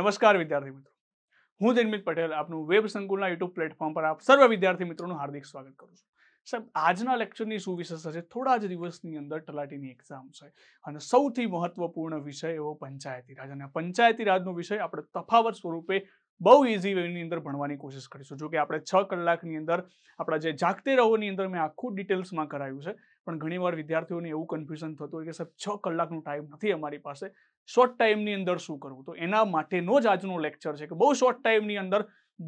નમસ્કાર વિદ્યાર્થી મિત્રો હું જન્મિત પટેલ આપનું વેબ સંકુલના યુટ્યુબ પ્લેટફોર્મ પર આપ સર્વ વિદ્યાર્થી મિત્રોનું હાર્દિક સ્વાગત કરું છું સાહેબ આજના લેક્ચરની શું વિશેષ હશે થોડા જ દિવસની અંદર તલાટીની એક્ઝામ છે અને સૌથી મહત્વપૂર્ણ વિષય એવો પંચાયતી રાજ અને પંચાયતી રાજનો વિષય આપણે તફાવત સ્વરૂપે બહુ ઇઝી વેની અંદર ભણવાની કોશિશ કરીશું જોકે આપણે છ કલાકની અંદર આપણા જે જાગતે રહોની અંદર મેં આખું ડિટેલ્સમાં કરાયું છે પણ ઘણીવાર વિદ્યાર્થીઓને એવું કન્ફ્યુઝન થતું હોય કે સાહેબ છ કલાકનો ટાઈમ નથી અમારી પાસે શોર્ટ ટાઈમની અંદર શું કરવું તો એના માટેનો જ આજનો લેક્ચર છે કે બહુ શોર્ટ ટાઈમની અંદર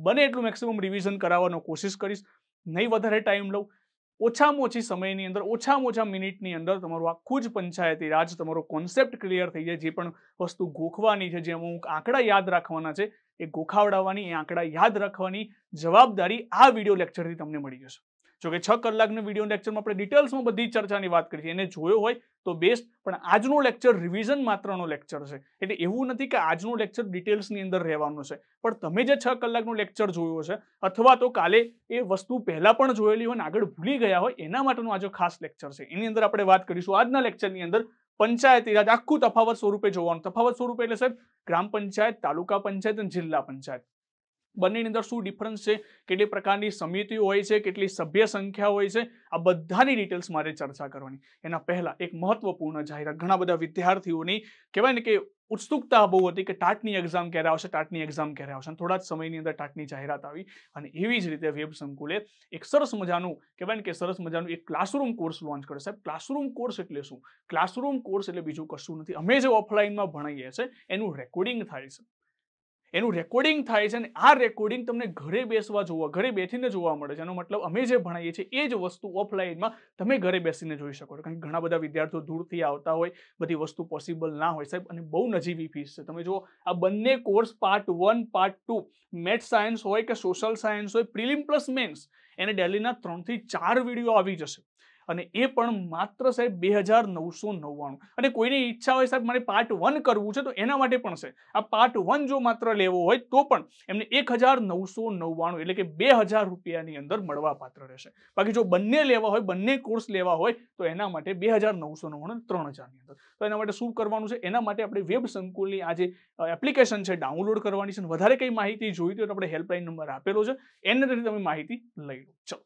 બને એટલું મેક્સિમમ રિવિઝન કરાવવાનો કોશિશ કરીશ નહીં વધારે ટાઈમ લઉં ઓછામાં ઓછી સમયની અંદર ઓછામાં ઓછા મિનિટની અંદર તમારું આખું જ પંચાયતી રાજ તમારો કોન્સેપ્ટ ક્લિયર થઈ જાય જે પણ વસ્તુ ગોખવાની છે જે અમુક આંકડા યાદ રાખવાના છે એ ગોખાવડાવવાની એ આંકડા યાદ રાખવાની જવાબદારી આ વિડીયો લેક્ચરથી તમને મળી જશે જોકે છ કલાકના વિડીયો લેક્ચરમાં આપણે ડિટેલ્સમાં બધી ચર્ચાની વાત કરી છે એને જોયો હોય તો બેસ્ટ પણ આજનો લેક્ચર રિવિઝન માત્રનો લેક્ચર છે એટલે એવું નથી કે આજનો લેક્ચર ડિટેલ્સની અંદર રહેવાનો છે પણ તમે જે છ કલાકનો લેક્ચર જોયો છે અથવા તો કાલે એ વસ્તુ પહેલાં પણ જોયેલી હોય અને આગળ ભૂલી ગયા હોય એના માટેનું આજે ખાસ લેક્ચર છે એની અંદર આપણે વાત કરીશું આજના લેક્ચરની અંદર પંચાયતી રાજ આખું તફાવત સ્વરૂપે જોવાનું તફાવત સ્વરૂપે એટલે સાહેબ ગ્રામ પંચાયત તાલુકા પંચાયત અને જિલ્લા પંચાયત બંનેની અંદર શું ડિફરન્સ છે કેટલી પ્રકારની સમિતિઓ હોય છે કેટલી સભ્ય સંખ્યા હોય છે આ બધાની ડિટેલ્સ મારે ચર્ચા કરવાની એના પહેલાં એક મહત્વપૂર્ણ જાહેરાત ઘણા બધા વિદ્યાર્થીઓની કહેવાય ને કે ઉત્સુકતા બહુ હતી કે ટાટની એક્ઝામ ક્યારે આવશે ટાટની એક્ઝામ ક્યારે આવશે થોડા જ સમયની અંદર ટાટની જાહેરાત આવી અને એવી જ રીતે વેબ સંકુલે એક સરસ મજાનું કહેવાય ને કે સરસ મજાનું એક ક્લાસરૂમ કોર્સ લોન્ચ કર્યો સાહેબ ક્લાસરૂમ કોર્સ એટલે શું ક્લાસરૂમ કોર્સ એટલે બીજું કશું નથી અમે જે ઓફલાઇનમાં ભણાઈએ છીએ એનું રેકોર્ડિંગ થાય છે એનું રેકોર્ડિંગ થાય છે અને આ રેકોર્ડિંગ તમને ઘરે બેસવા જોવા ઘરે બેસીને જોવા મળે છે એનો મતલબ અમે જે ભણાઈએ છીએ એ જ વસ્તુ ઓફલાઈનમાં તમે ઘરે બેસીને જોઈ શકો છો કારણ કે ઘણા બધા વિદ્યાર્થીઓ દૂરથી આવતા હોય બધી વસ્તુ પોસિબલ ના હોય સાહેબ અને બહુ નજીવી ફીસ છે તમે જુઓ આ બંને course part one part two math science હોય કે સોશિયલ સાયન્સ હોય પ્રિલિમ પ્લસ મેન્સ એને ડેલીના ત્રણથી ચાર વિડીયો આવી જશે અને એ પણ માત્ર સાહેબ બે હજાર નવસો નવ્વાણું અને કોઈની ઈચ્છા હોય સાહેબ મારે પાર્ટ વન કરવું છે તો એના માટે પણ છે આ પાર્ટ વન જો માત્ર લેવો હોય તો પણ એમને એક હજાર નવસો નવ્વાણું એટલે કે બે હજાર રૂપિયાની અંદર મળવા પાત્ર રહેશે બાકી જો બંને લેવા હોય બંને કોર્સ લેવા હોય તો એના માટે બે હજાર નવસો નવ્વાણું ત્રણ હજારની અંદર તો એના માટે શું કરવાનું છે એના માટે આપણે વેબ સંકુલની આ જે એપ્લિકેશન છે ડાઉનલોડ કરવાની છે વધારે કંઈ માહિતી જોઈતી હોય તો આપણે હેલ્પલાઇન નંબર આપેલો છે એને તમે માહિતી લઈ લો ચલો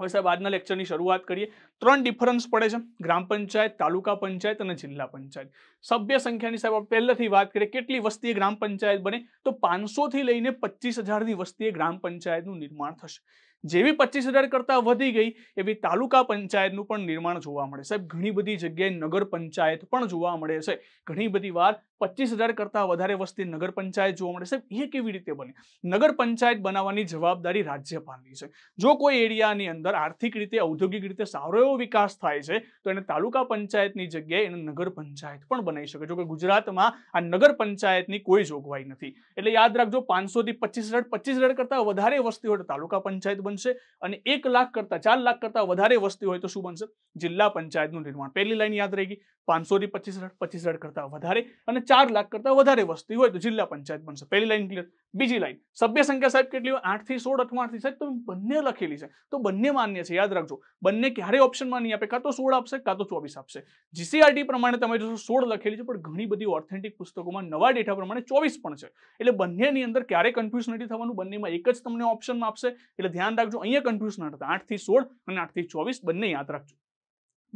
હવે સાહેબ આજના લેક્ચરની શરૂઆત કરીએ ત્રણ ડિફરન્સ પડે છે ગ્રામ પંચાયત તાલુકા પંચાયત અને જિલ્લા પંચાયત સભ્ય સંખ્યાની સાહેબ પહેલેથી વાત કરીએ કેટલી વસ્તી ગ્રામ પંચાયત બને તો પાંચસોથી લઈને પચીસ હજારની વસ્તીએ ગ્રામ પંચાયતનું નિર્માણ થશે જેવી પચીસ હજાર કરતાં વધી ગઈ એવી તાલુકા પંચાયતનું પણ નિર્માણ જોવા મળે સાહેબ ઘણી બધી જગ્યાએ નગર પંચાયત પણ જોવા મળે છે ઘણી બધી વાર પચીસ હજાર કરતાં વધારે વસ્તી નગર પંચાયત જોવા મળે સાહેબ એ કેવી રીતે બને નગર પંચાયત બનાવવાની જવાબદારી રાજ્યપાલની છે જો કોઈ એરિયાની અંદર આર્થિક રીતે ઔદ્યોગિક રીતે સારો એવો વિકાસ થાય છે તો એને તાલુકા પંચાયતની જગ્યાએ એને નગર પંચાયત પણ બનાવી શકે જો કે ગુજરાતમાં આ નગર પંચાયતની કોઈ જોગવાઈ નથી એટલે યાદ રાખજો પાંચસોથી પચીસ હજાર પચીસ હજાર કરતાં વધારે વસ્તી હોય તો તાલુકા પંચાયત બનશે અને એક લાખ કરતાં ચાર લાખ કરતાં વધારે વસ્તી હોય તો શું બનશે જિલ્લા પંચાયતનું નિર્માણ પહેલી લાઈન યાદ રહી ગઈ પાંચસોથી પચીસ હજાર પચીસ હજાર કરતાં વધારે અને ચાર લાખ કરતાં વધારે વસ્તી હોય તો જિલ્લા પંચાયત બનશે પહેલી લાઈન ક્લિયર બીજી લાઈન સભ્ય સંખ્યા સાહેબ કેટલી હોય આઠથી સોળ અથવા આઠથી સાહેબ તો બંને લખેલી છે તો બંને માન્ય છે યાદ રાખજો બંને ક્યારે ઓપ્શનમાં નહીં આપે કાં તો સોળ આપશે કાં તો ચોવીસ આપશે જીસીઆરટી પ્રમાણે તમે જોશો સોળ લખેલી છે પણ ઘણી બધી ઓથેન્ટિક પુસ્તકોમાં નવા ડેટા પ્રમાણે ચોવીસ પણ છે એટલે બંનેની અંદર ક્યારે કન્ફ્યુઝ નથી થવાનું બંનેમાં એક જ તમને ઓપ્શનમાં આપશે એટલે ધ્યાન રાખજો અહીંયા કન્ફ્યુઝ ન થતા આઠથી સોળ અને આઠ થી ચોવીસ બંને યાદ રાખજો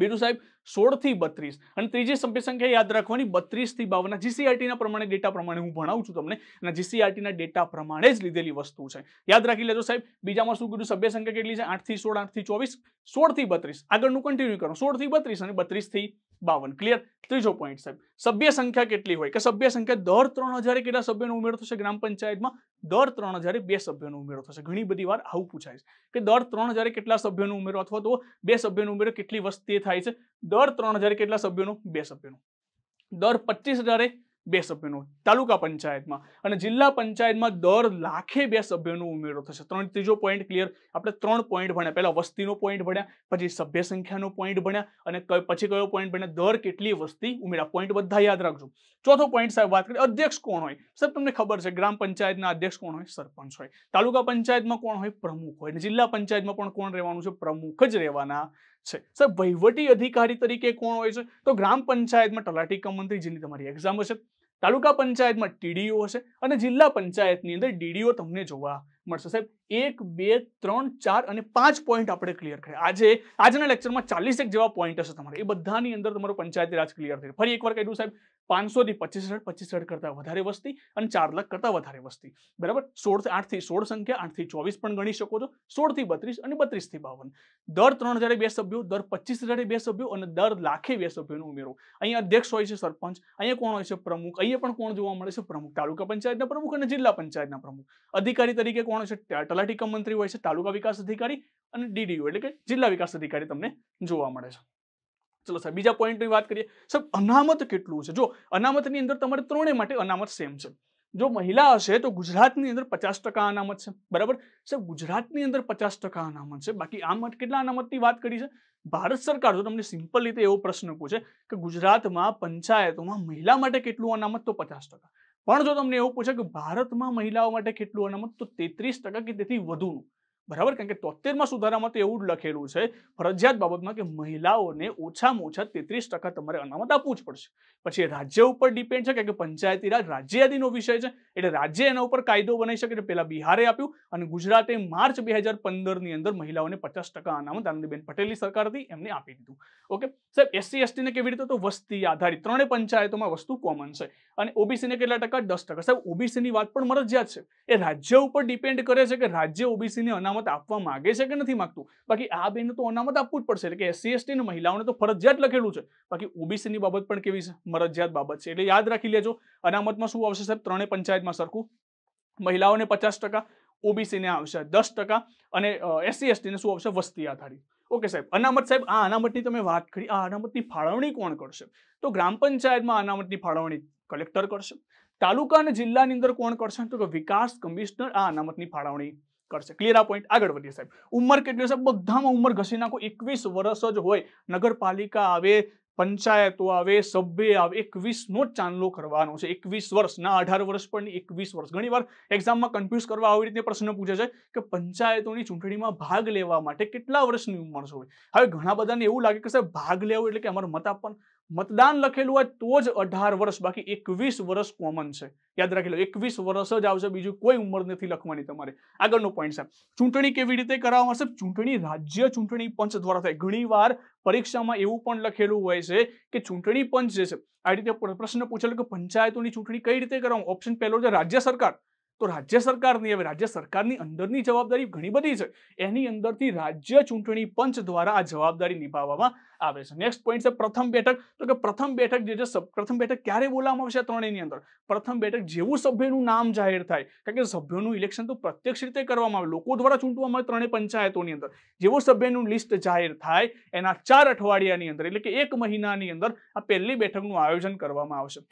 બીજું સાહેબ સોળથી બત્રીસ અને ત્રીજી સભ્ય સંખ્યા યાદ રાખવાની બત્રીસથી બાવન જીસીઆરટીના પ્રમાણે ડેટા પ્રમાણે હું ભણાવું છું તમને અને જીસીઆરટીના ડેટા પ્રમાણે જ લીધેલી વસ્તુ છે યાદ રાખી લેજો સાહેબ બીજામાં શું કીધું સભ્ય સંખ્યા કેટલી છે આઠથી સોળ આઠથી ચોવીસ સોળથી બત્રીસ આગળનું કન્ટિન્યુ કરો સોળ થી બત્રીસ અને બત્રીસથી બાવન ક્લિયર ત્રીજો પોઈન્ટ સાહેબ સભ્ય સંખ્યા કેટલી હોય કે સભ્ય સંખ્યા દર ત્રણ હજારે કેટલા સભ્યનો ઉમેરો થશે ગ્રામ પંચાયતમાં દર ત્રણ હજારે બે સભ્યનો ઉમેરો થશે ઘણી બધી વાર આવું પૂછાય છે કે દર ત્રણ હજારે કેટલા સભ્યનો ઉમેરો અથવા તો બે સભ્યનો ઉમેરો કેટલી વસ્તી થાય છે દર ત્રણ હજાર કેટલા સભ્યોનું બે સભ્યોનું દર પચીસ હજારે બે સભ્યોનું તાલુકા પંચાયતમાં અને જિલ્લા પંચાયતમાં દર લાખે બે સભ્યોનો ઉમેરો થશે ત્રણ ત્રીજો પોઈન્ટ ક્લિયર આપણે ત્રણ પોઈન્ટ ભણ્યા પહેલા વસ્તીનો પોઈન્ટ ભણ્યા પછી સભ્ય સંખ્યાનો પોઈન્ટ ભણ્યા અને પછી કયો પોઈન્ટ ભણ્યા દર કેટલી વસ્તી ઉમેરા પોઈન્ટ બધા યાદ રાખજો ચોથો પોઈન્ટ સાહેબ વાત કરીએ અધ્યક્ષ કોણ હોય સાહેબ તમને ખબર છે ગ્રામ પંચાયતના અધ્યક્ષ કોણ હોય સરપંચ હોય તાલુકા પંચાયતમાં કોણ હોય પ્રમુખ હોય અને જિલ્લા પંચાયતમાં પણ કોણ રહેવાનું છે પ્રમુખ જ રહેવાના છે સાહેબ વહીવટી અધિકારી તરીકે કોણ હોય છે તો ગ્રામ પંચાયતમાં તલાટી કમ જેની તમારી એક્ઝામ હશે તાલુકા પંચાયતમાં ટીડીઓ હશે અને જિલ્લા પંચાયતની અંદર ડીડીઓ તમને જોવા મળશે સાહેબ એક બે ત્રણ ચાર અને પાંચ પોઈન્ટ આપણે ક્લિયર કર્યા આજે આજના લેક્ચરમાં ચાલીસેક જેવા પોઈન્ટ હશે તમારે એ બધાની અંદર તમારો પંચાયતી રાજ ક્લિયર થશે ફરી એકવાર કહી દઉં સાહેબ પાંચસોથી પચીસ હજાર પચીસ હજાર કરતાં વધારે વસ્તી અને ચાર લાખ કરતાં વધારે વસ્તી બરાબર સોળથી આઠથી સોળ સંખ્યા આઠથી ચોવીસ પણ ગણી શકો છો સોળથી બત્રીસ અને બત્રીસથી બાવન દર ત્રણ હજારે બે સભ્યો દર પચીસ હજારે બે સભ્યો અને દર લાખે બે સભ્યોનો ઉમેરો અહીંયા અધ્યક્ષ હોય છે સરપંચ અહીંયા કોણ હોય છે પ્રમુખ અહીંયા પણ કોણ જોવા મળે છે પ્રમુખ તાલુકા પંચાયતના પ્રમુખ અને જિલ્લા પંચાયતના પ્રમુખ અધિકારી તરીકે કોણ હોય છે તલાટી કમ મંત્રી હોય છે તાલુકા વિકાસ અધિકારી અને ડીડીયુ એટલે કે જિલ્લા વિકાસ અધિકારી તમને જોવા મળે છે ચલો સાહેબ બીજા પોઈન્ટની વાત કરીએ સાહેબ અનામત કેટલું છે જો અનામતની અંદર તમારે ત્રણે માટે અનામત સેમ છે જો મહિલા હશે તો ગુજરાતની અંદર પચાસ ટકા અનામત છે બરાબર સાહેબ ગુજરાતની અંદર પચાસ ટકા અનામત છે બાકી આમ કેટલા અનામતની વાત કરી છે ભારત સરકાર જો તમને સિમ્પલ રીતે એવો પ્રશ્ન પૂછે કે ગુજરાતમાં પંચાયતોમાં મહિલા માટે કેટલું અનામત તો પચાસ ટકા પણ જો તમને એવું પૂછે કે ભારતમાં મહિલાઓ માટે કેટલું અનામત તો તેત્રીસ ટકા કે તેથી વધુનું બરાબર કારણ કે તોતેરમાં સુધારામાં તો એવું જ લખેલું છે ફરજિયાત બાબતમાં કે મહિલાઓને ઓછામાં ઓછા તેત્રીસ ટકા તમારે અનામત આપવું જ પડશે પછી રાજ્ય ઉપર ડિપેન્ડ છે કારણ કે પંચાયતી રાજ રાજ્યાદીનો વિષય છે એટલે રાજ્ય એના ઉપર કાયદો બનાવી શકે એટલે પહેલા બિહારે આપ્યું અને ગુજરાતે માર્ચ બે હજાર પંદરની અંદર મહિલાઓને પચાસ ટકા અનામત આનંદીબેન પટેલની સરકાર હતી એમને આપી દીધું ઓકે સાહેબ એસસી એસટીને કેવી રીતે તો વસ્તી આધારિત ત્રણે પંચાયતોમાં વસ્તુ કોમન છે અને ઓબીસીને કેટલા ટકા દસ ટકા સાહેબ ઓબીસીની વાત પણ મરજિયાત છે એ રાજ્ય ઉપર ડિપેન્ડ કરે છે કે રાજ્ય ઓબીસીની અનામત અનામત આપવા માંગે છે કે નથી માગતું બાકી આ બેને તો અનામત આપવું જ પડશે એટલે કે એસસી એસટી અને મહિલાઓને તો ફરજિયાત લખેલું છે બાકી ઓબીસીની બાબત પણ કેવી છે મરજિયાત બાબત છે એટલે યાદ રાખી લેજો અનામતમાં શું આવશે સાહેબ ત્રણેય પંચાયતમાં સરખું મહિલાઓને પચાસ ટકા ઓબીસીને આવશે દસ ટકા અને એસસી એસટીને શું આવશે વસ્તી આધારિત ઓકે સાહેબ અનામત સાહેબ આ અનામતની તમે વાત કરી આ અનામતની ફાળવણી કોણ કરશે તો ગ્રામ પંચાયતમાં અનામતની ફાળવણી કલેક્ટર કરશે તાલુકા અને જિલ્લાની અંદર કોણ કરશે તો કે વિકાસ કમિશનર આ અનામતની ફાળવણી કરશે ક્લિયર આ પોઈન્ટ આગળ વધીએ સાહેબ ઉંમર કેટલી છે બધામાં ઉંમર ઘસી નાખો એકવીસ વર્ષ જ હોય નગરપાલિકા આવે પંચાયતો આવે સભ્ય આવે એકવીસનો જ ચાંદલો કરવાનો છે એકવીસ વર્ષ ના અઢાર વર્ષ પણ નહીં એકવીસ વર્ષ ઘણી વાર એક્ઝામમાં કન્ફ્યુઝ કરવા આવી રીતે પ્રશ્ન પૂછે છે કે પંચાયતોની ચૂંટણીમાં ભાગ લેવા માટે કેટલા વર્ષની ઉંમર હોય હવે ઘણા બધાને એવું લાગે કે સાહેબ ભાગ લેવો એટલે કે અમારે મત આપવાનું મતદાન લખેલું હોય તો જ અઢાર વર્ષ બાકી એકવીસ વર્ષ કોમન છે યાદ રાખી લો એકવીસ વર્ષ જ આવશે બીજું કોઈ ઉંમર નથી લખવાની તમારે આગળનો પોઈન્ટ સાહેબ ચૂંટણી કેવી રીતે કરાવવામાં આવશે ચૂંટણી રાજ્ય ચૂંટણી પંચ દ્વારા થાય ઘણીવાર પરીક્ષામાં એવું પણ લખેલું હોય છે કે ચૂંટણી પંચ જે છે આ રીતે પ્રશ્ન પૂછેલો કે પંચાયતોની ચૂંટણી કઈ રીતે કરાવવું ઓપ્શન પહેલો છે રાજ્ય સરકાર તો રાજ્ય સરકારની હવે રાજ્ય સરકારની અંદરની જવાબદારી ઘણી બધી છે એની અંદરથી રાજ્ય ચૂંટણી પંચ દ્વારા આ જવાબદારી નિભાવવામાં આવે છે નેક્સ્ટ પોઈન્ટ છે પ્રથમ બેઠક તો કે પ્રથમ બેઠક જે છે પ્રથમ બેઠક ક્યારે બોલાવવામાં આવશે ત્રણેયની અંદર પ્રથમ બેઠક જેવું સભ્યનું નામ જાહેર થાય કારણ કે સભ્યોનું ઇલેક્શન તો પ્રત્યક્ષ રીતે કરવામાં આવે લોકો દ્વારા ચૂંટવામાં આવે ત્રણેય પંચાયતોની અંદર જેવું સભ્યનું લિસ્ટ જાહેર થાય એના ચાર અઠવાડિયાની અંદર એટલે કે એક મહિનાની અંદર આ પહેલી બેઠકનું આયોજન કરવામાં આવશે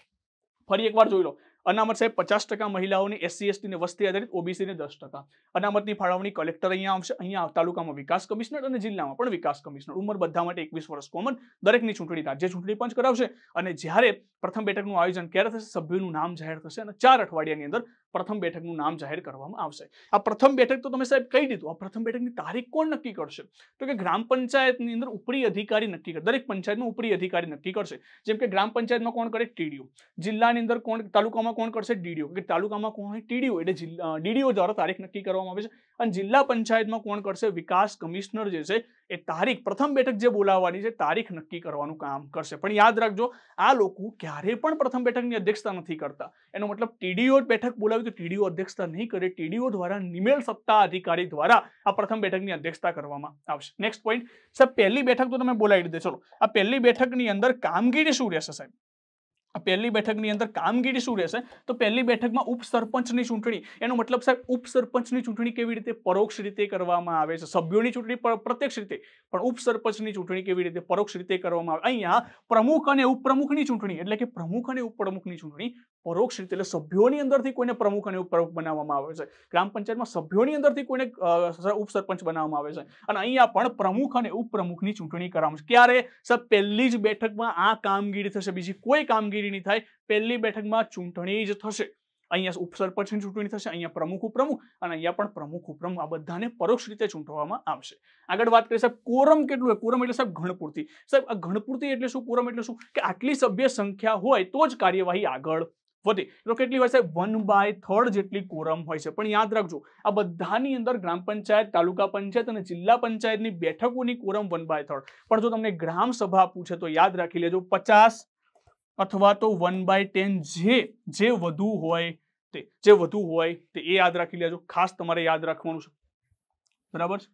ફરી એકવાર જોઈ લો અનામત સાહેબ પચાસ ટકા મહિલાઓને એસસી એસટીને વસ્તી આધારિત ઓબીસી ને દસ ટકા અનામતની ફાળવણી કલેક્ટર અહીંયા આવશે અહીંયા તાલુકામાં વિકાસ કમિશનર અને જિલ્લામાં પણ વિકાસ કમિશનર ઉંમર બધા માટે એકવીસ વર્ષ કોમન દરેકની ચૂંટણી રાજ્ય ચૂંટણી પંચ કરાવશે અને જ્યારે પ્રથમ બેઠકનું આયોજન ક્યારે થશે સભ્યોનું નામ જાહેર થશે અને ચાર અઠવાડિયાની અંદર પ્રથમ બેઠકનું નામ જાહેર કરવામાં આવશે આ પ્રથમ બેઠક તો તમે સાહેબ કહી દીધું આ પ્રથમ બેઠકની તારીખ કોણ નક્કી કરશે તો કે ગ્રામ પંચાયતની અંદર ઉપરી અધિકારી નક્કી કરે દરેક પંચાયતનો ઉપરી અધિકારી નક્કી કરશે જેમ કે ગ્રામ પંચાયતમાં કોણ કરે ટીડીઓ જિલ્લાની અંદર કોણ તાલુકામાં કોણ કરશે ડીડીઓ કે તાલુકામાં કોણ ટીડીઓ એટલે ડીડીઓ દ્વારા તારીખ નક્કી કરવામાં આવે છે અને જિલ્લા પંચાયતમાં કોણ કરશે વિકાસ કમિશનર જે છે એ તારીખ પ્રથમ બેઠક જે બોલાવવાની છે તારીખ નક્કી કરવાનું કામ કરશે પણ યાદ રાખજો આ લોકો ક્યારે પણ પ્રથમ બેઠકની અધ્યક્ષતા નથી કરતા એનો મતલબ ટીડીઓ બેઠક બોલાવી તો ટીડીઓ અધ્યક્ષતા નહીં કરે ટીડીઓ દ્વારા નિમેલ સત્તા અધિકારી દ્વારા આ પ્રથમ બેઠકની અધ્યક્ષતા કરવામાં આવશે નેક્સ્ટ પોઈન્ટ સાહેબ પહેલી બેઠક તો તમે બોલાવી દીધી ચલો આ પહેલી બેઠકની અંદર કામગીરી શું રહેશે સાહેબ પહેલી બેઠકની અંદર કામગીરી શું રહેશે તો પહેલી બેઠકમાં ઉપસરપંચની ચૂંટણી એનો મતલબ સાહેબ ઉપસરપંચની ચૂંટણી કેવી રીતે પરોક્ષ રીતે કરવામાં આવે છે સભ્યોની ચૂંટણી પ્રત્યક્ષ રીતે પણ ઉપસરપંચની ચૂંટણી કેવી રીતે પરોક્ષ રીતે કરવામાં આવે અહીંયા પ્રમુખ અને ઉપપ્રમુખની ચૂંટણી એટલે કે પ્રમુખ અને ઉપપ્રમુખની ચૂંટણી પરોક્ષ રીતે એટલે સભ્યોની અંદરથી કોઈને પ્રમુખ અને ઉપપ્રમુખ બનાવવામાં આવે છે ગ્રામ પંચાયતમાં સભ્યોની અંદરથી કોઈને ઉપસરપંચ બનાવવામાં આવે છે અને અહીંયા પણ પ્રમુખ અને ઉપપ્રમુખની ચૂંટણી કરવામાં આવે છે ક્યારે સર પહેલી જ બેઠકમાં આ કામગીરી થશે બીજી કોઈ કામગીરી ચૂંટણીની થાય પહેલી બેઠકમાં ચૂંટણી જ થશે અહીંયા ઉપસરપંચની ચૂંટણી થશે અહીંયા પ્રમુખ ઉપ્રમુખ અને અહીંયા પણ પ્રમુખ ઉપપ્રમુખ આ બધાને પરોક્ષ રીતે ચૂંટવામાં આવશે આગળ વાત કરીએ સાહેબ કોરમ કેટલું હોય કોરમ એટલે સાહેબ ગણપૂર્તિ સાહેબ આ ગણપૂર્તિ એટલે શું કોરમ એટલે શું કે આટલી સભ્ય સંખ્યા હોય તો જ કાર્યવાહી આગળ વધે તો કેટલી હોય સાહેબ વન બાય થર્ડ જેટલી કોરમ હોય છે પણ યાદ રાખજો આ બધાની અંદર ગ્રામ પંચાયત તાલુકા પંચાયત અને જિલ્લા પંચાયતની બેઠકોની કોરમ વન બાય થર્ડ પણ જો તમને ગ્રામ સભા પૂછે તો યાદ રાખી લેજો પચાસ અથવા તો વન બાય ટેન જે જે વધુ હોય તે જે વધુ હોય તે એ યાદ રાખી લેજો ખાસ તમારે યાદ રાખવાનું છે બરાબર છે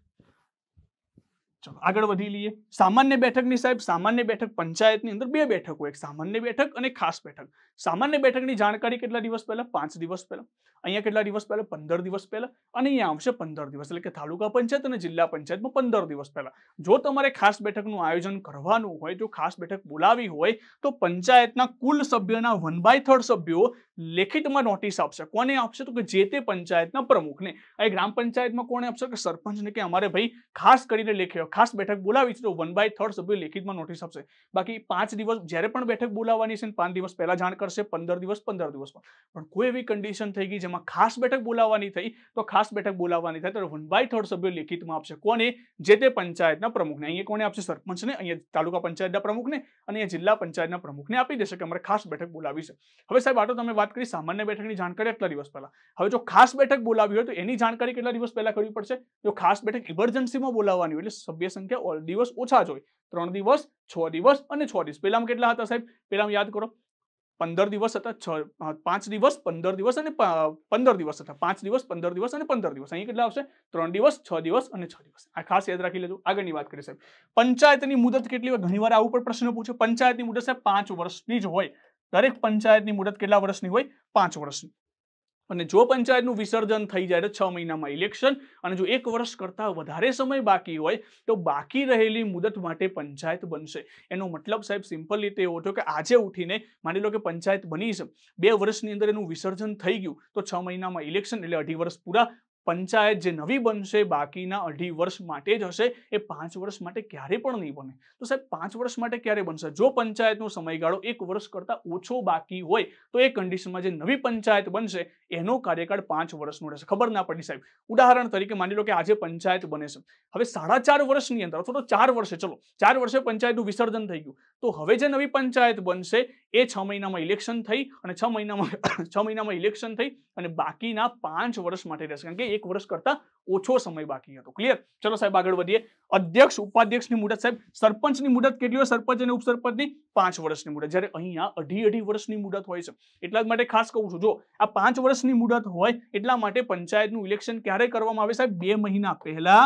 ચલો આગળ વધી લઈએ સામાન્ય બેઠકની સાહેબ સામાન્ય બેઠક પંચાયતની અંદર બે બેઠકો એક સામાન્ય બેઠક અને ખાસ બેઠક સામાન્ય બેઠકની જાણકારી કેટલા દિવસ પહેલા પાંચ દિવસ પહેલા અહીંયા કેટલા દિવસ પહેલા પંદર દિવસ પહેલા અને અહીંયા આવશે પંદર દિવસ એટલે કે તાલુકા પંચાયત અને જિલ્લા પંચાયતમાં પંદર દિવસ પહેલા જો તમારે ખાસ બેઠકનું આયોજન કરવાનું હોય જો ખાસ બેઠક બોલાવી હોય તો પંચાયતના કુલ સભ્યના વન બાય થર્ડ સભ્યો લેખિતમાં નોટિસ આપશે કોને આપશે તો કે જે તે પંચાયતના પ્રમુખને આ ગ્રામ પંચાયતમાં કોને આપશે કે સરપંચને કે અમારે ભાઈ ખાસ કરીને લેખ્યો ખાસ બેઠક બોલાવી છે તો વન બાય થર્ડ સભ્યો લેખિતમાં નોટિસ આપશે બાકી પાંચ દિવસ જ્યારે પણ બેઠક બોલાવવાની છે પાંચ દિવસ પહેલા જાણ કરશે પંદર દિવસ પંદર દિવસમાં પણ કોઈ એવી કન્ડિશન થઈ ગઈ જેમાં ખાસ બેઠક બોલાવવાની થઈ તો ખાસ બેઠક બોલાવવાની થાય તો વન બાય થર્ડ સભ્યો લેખિતમાં આપશે કોને જે તે પંચાયતના પ્રમુખને અહીંયા કોને આપશે સરપંચને અહીંયા તાલુકા પંચાયતના પ્રમુખને અને અહીંયા જિલ્લા પંચાયતના પ્રમુખને આપી દેશે કે અમારે ખાસ બેઠક બોલાવી છે હવે સાહેબ આટો તમે વાત કરી સામાન્ય બેઠકની જાણકારી આટલા દિવસ પહેલા હવે જો ખાસ બેઠક બોલાવી હોય તો એની જાણકારી કેટલા દિવસ પહેલા કરવી પડશે જો ખાસ બેઠક ઇમરજન્સીમાં બોલાવવાની હોય એટલે સભ્ય સંખ્યા દિવસ ઓછા જ હોય ત્રણ દિવસ છ દિવસ અને છ દિવસ પહેલામાં કેટલા હતા સાહેબ પહેલામાં યાદ કરો પંદર દિવસ હતા છ પાંચ દિવસ પંદર દિવસ અને પંદર દિવસ હતા પાંચ દિવસ પંદર દિવસ અને પંદર દિવસ અહીં કેટલા આવશે ત્રણ દિવસ છ દિવસ અને છ દિવસ આ ખાસ યાદ રાખી લેજો આગળની વાત કરીએ સાહેબ પંચાયતની મુદત કેટલી હોય ઘણીવાર આવું પણ પ્રશ્ન પૂછે પંચાયતની મુદત સાહેબ પાંચ વર્ષની જ હોય દરેક પંચાયતની મુદત કેટલા વર્ષની હોય પાંચ વર્ષની અને જો પંચાયતનું વિસર્જન થઈ જાય તો છ મહિનામાં ઇલેક્શન અને જો એક વર્ષ કરતાં વધારે સમય બાકી હોય તો બાકી રહેલી મુદત માટે પંચાયત બનશે એનો મતલબ સાહેબ સિમ્પલ રીતે એવો હતો કે આજે ઉઠીને માની લો કે પંચાયત બની છે બે વર્ષની અંદર એનું વિસર્જન થઈ ગયું તો છ મહિનામાં ઇલેક્શન એટલે અઢી વર્ષ પૂરા પંચાયત જે નવી બનશે બાકીના અઢી વર્ષ માટે જ હશે એ પાંચ વર્ષ માટે ક્યારે પણ નહીં બને તો સાહેબ પાંચ વર્ષ માટે ક્યારે બનશે જો પંચાયતનો સમયગાળો એક વર્ષ કરતાં ઓછો બાકી હોય તો એ કન્ડિશનમાં જે નવી પંચાયત બનશે એનો કાર્યકાળ પાંચ વર્ષનો રહેશે ખબર ના પડી સાહેબ ઉદાહરણ તરીકે માની લો કે આજે પંચાયત બને છે હવે સાડા ચાર વર્ષની અંદર અથવા તો ચાર વર્ષે ચલો ચાર વર્ષે પંચાયતનું વિસર્જન થઈ ગયું તો હવે જે નવી પંચાયત બનશે એ છ મહિનામાં ઇલેક્શન થઈ અને છ મહિનામાં છ મહિનામાં ઇલેક્શન થઈ અને બાકીના પાંચ વર્ષ માટે રહેશે કારણ કે એક વર્ષ કરતા ઓછો સમય બાકી હતો ક્લિયર ચલો સાહેબ આગળ વધીએ અધ્યક્ષ ઉપાધ્યક્ષની મુદત સાહેબ સરપંચની મુદત કેટલી હોય સરપંચ અને ઉપસરપંચની પાંચ વર્ષની મુદત જ્યારે અહીંયા અઢી અઢી વર્ષની મુદત હોય છે એટલા જ માટે ખાસ કહું છું જો આ પાંચ વર્ષની મુદત હોય એટલા માટે પંચાયતનું ઇલેક્શન ક્યારે કરવામાં આવે સાહેબ બે મહિના પહેલા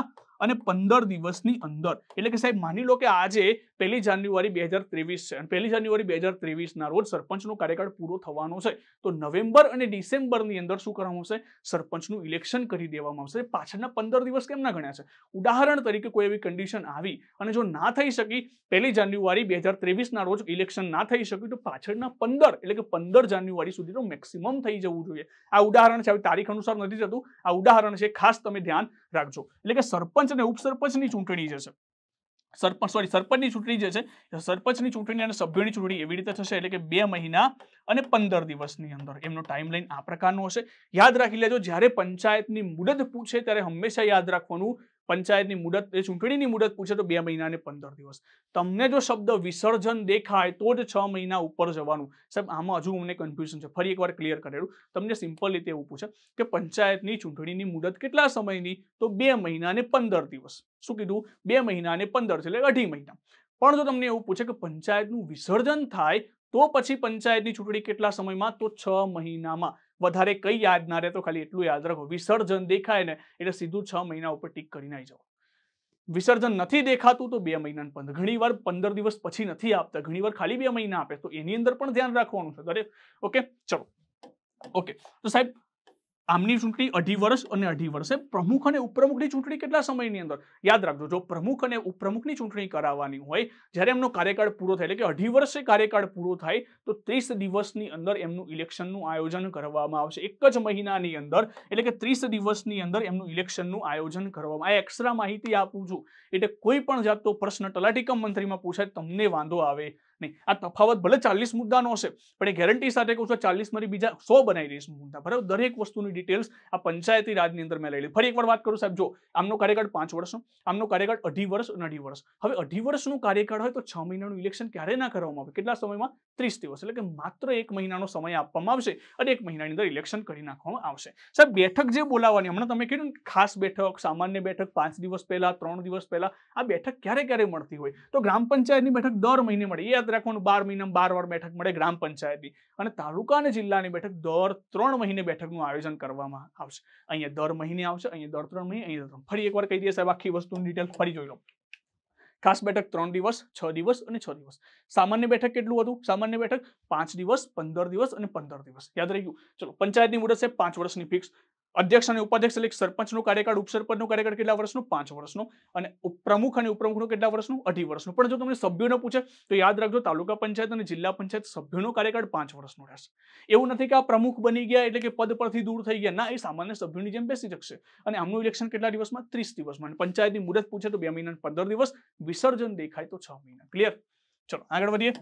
અને પંદર દિવસની અંદર એટલે કે સાહેબ માની લો કે આજે પહેલી જાન્યુઆરી બે હજાર ત્રેવીસ છે અને પહેલી જાન્યુઆરી બે હજાર ત્રેવીસના રોજ સરપંચનો કાર્યકાળ પૂરો થવાનો છે તો નવેમ્બર અને ડિસેમ્બરની અંદર શું કરવામાં આવશે સરપંચનું ઇલેક્શન કરી દેવામાં આવશે પાછળના પંદર દિવસ કેમ ના ગણ્યા છે ઉદાહરણ તરીકે કોઈ એવી કન્ડિશન આવી અને જો ના થઈ શકી પહેલી જાન્યુઆરી બે હજાર ત્રેવીસના રોજ ઇલેક્શન ના થઈ શક્યું તો પાછળના પંદર એટલે કે પંદર જાન્યુઆરી સુધીનું મેક્સિમમ થઈ જવું જોઈએ આ ઉદાહરણ છે હવે તારીખ અનુસાર નથી જતું આ ઉદાહરણ છે ખાસ તમે ધ્યાન રાખજો એટલે કે સરપંચ અને ઉપસરપંચની ચૂંટણી જે છે સરપંચ સોરી સરપંચની ચૂંટણી જે છે સરપંચની ચૂંટણી અને સભ્યોની ચૂંટણી એવી રીતે થશે એટલે કે બે મહિના અને પંદર દિવસની અંદર એમનો ટાઈમ ટાઈમલાઈન આ પ્રકારનો હશે યાદ રાખી લેજો જ્યારે પંચાયતની મુદત પૂછે ત્યારે હંમેશા યાદ રાખવાનું પંચાયતની મુદત એ ચૂંટણીની મુદત પૂછે તો બે મહિના અને પંદર દિવસ તમને જો શબ્દ વિસર્જન દેખાય તો જ છ મહિના ઉપર જવાનું સાહેબ આમાં હજુ અમને કન્ફ્યુઝન છે ફરી એકવાર ક્લિયર કરેલું તમને સિમ્પલ રીતે એવું પૂછે કે પંચાયતની ચૂંટણીની મુદત કેટલા સમયની તો બે મહિના અને પંદર દિવસ શું કીધું બે મહિના અને પંદર એટલે અઢી મહિના પણ જો તમને એવું પૂછે કે પંચાયતનું વિસર્જન થાય તો પછી પંચાયતની ચૂંટણી કેટલા સમયમાં તો છ મહિનામાં વધારે કઈ યાદ ના રહે તો ખાલી એટલું યાદ રાખો વિસર્જન દેખાય ને એટલે સીધું છ મહિના ઉપર ટીક કરીને આવી જાઓ વિસર્જન નથી દેખાતું તો બે મહિના પંદર ઘણી વાર પંદર દિવસ પછી નથી આપતા ઘણી વાર ખાલી બે મહિના આપે તો એની અંદર પણ ધ્યાન રાખવાનું છે દરેક ઓકે ચલો ઓકે તો સાહેબ આમની ચૂંટણી અઢી વર્ષ અને અઢી વર્ષે પ્રમુખ અને ઉપપ્રમુખની ચૂંટણી કેટલા સમયની અંદર યાદ રાખજો જો પ્રમુખ અને ઉપપ્રમુખની ચૂંટણી કરાવવાની હોય જ્યારે એમનો કાર્યકાળ પૂરો થાય એટલે કે અઢી વર્ષે કાર્યકાળ પૂરો થાય તો ત્રીસ દિવસની અંદર એમનું ઇલેક્શનનું આયોજન કરવામાં આવશે એક જ મહિનાની અંદર એટલે કે ત્રીસ દિવસની અંદર એમનું ઇલેક્શનનું આયોજન કરવામાં આ એક્સ્ટ્રા માહિતી આપું છું એટલે કોઈ પણ જાતનો પ્રશ્ન તલાટીકમ મંત્રીમાં પૂછાય તમને વાંધો આવે નહીં આ તફાવત ભલે ચાલીસ મુદ્દાનો હશે પણ એ ગેરંટી સાથે કહું છું ચાલીસમાંથી બીજા સો બનાવી દઈશ મુદ્દા બરાબર દરેક વસ્તુની ડિટેલ્સ આ પંચાયતી રાજની અંદર મેં લઈ લી ફરી એકવાર વાત કરું સાહેબ જો આમનો કાર્યકાળ પાંચ વર્ષનો આમનો કાર્યકાળ અઢી વર્ષ અને અઢી વર્ષ હવે અઢી વર્ષનું કાર્યકાળ હોય તો છ મહિનાનું ઇલેક્શન ક્યારે ના કરવામાં આવે કેટલા સમયમાં ત્રીસ દિવસ એટલે કે માત્ર એક મહિનાનો સમય આપવામાં આવશે અને એક મહિનાની અંદર ઇલેક્શન કરી નાખવામાં આવશે સાહેબ બેઠક જે બોલાવવાની હમણાં તમે કીધું ખાસ બેઠક સામાન્ય બેઠક પાંચ દિવસ પહેલા ત્રણ દિવસ પહેલા આ બેઠક ક્યારે ક્યારે મળતી હોય તો ગ્રામ પંચાયતની બેઠક દર મહિને મળે એ યાદ રાખવાનું બાર મહિનામાં બાર વાર બેઠક મળે ગ્રામ પંચાયતની અને તાલુકા અને જિલ્લાની બેઠક દર ત્રણ મહિને બેઠકનું આયોજન કરવામાં આવશે અહીંયા દર મહિને આવશે અહીંયા દર ત્રણ મહિને અહીંયા ફરી એકવાર કહી દઈએ સાહેબ આખી વસ્તુની ડિટેલ ફરી જોઈ લો ખાસ બેઠક ત્રણ દિવસ છ દિવસ અને છ દિવસ સામાન્ય બેઠક કેટલું હતું સામાન્ય બેઠક પાંચ દિવસ પંદર દિવસ અને પંદર દિવસ યાદ રહી ગયું ચલો પંચાયતની મુદત છે પાંચ વર્ષની ફિક્સ અધ્યક્ષ અને ઉપાધ્યક્ષ એટલે સરપંચનો કાર્યકાળ ઉપસરપંચનો કાર્યકાળ કેટલા વર્ષનો પાંચ વર્ષનો અને પ્રમુખ અને ઉપપ્રમુખનો કેટલા વર્ષનો અઢી વર્ષનો પણ જો તમને સભ્યોનો પૂછે તો યાદ રાખજો તાલુકા પંચાયત અને જિલ્લા પંચાયત સભ્યોનો કાર્યકાળ પાંચ વર્ષનો રહેશે એવું નથી કે આ પ્રમુખ બની ગયા એટલે કે પદ પરથી દૂર થઈ ગયા ના એ સામાન્ય સભ્યોની જેમ બેસી શકશે અને આમનું ઇલેક્શન કેટલા દિવસમાં ત્રીસ દિવસમાં અને પંચાયતની મુદત પૂછે તો બે મહિના પંદર દિવસ વિસર્જન દેખાય તો છ મહિના ક્લિયર ચલો આગળ વધીએ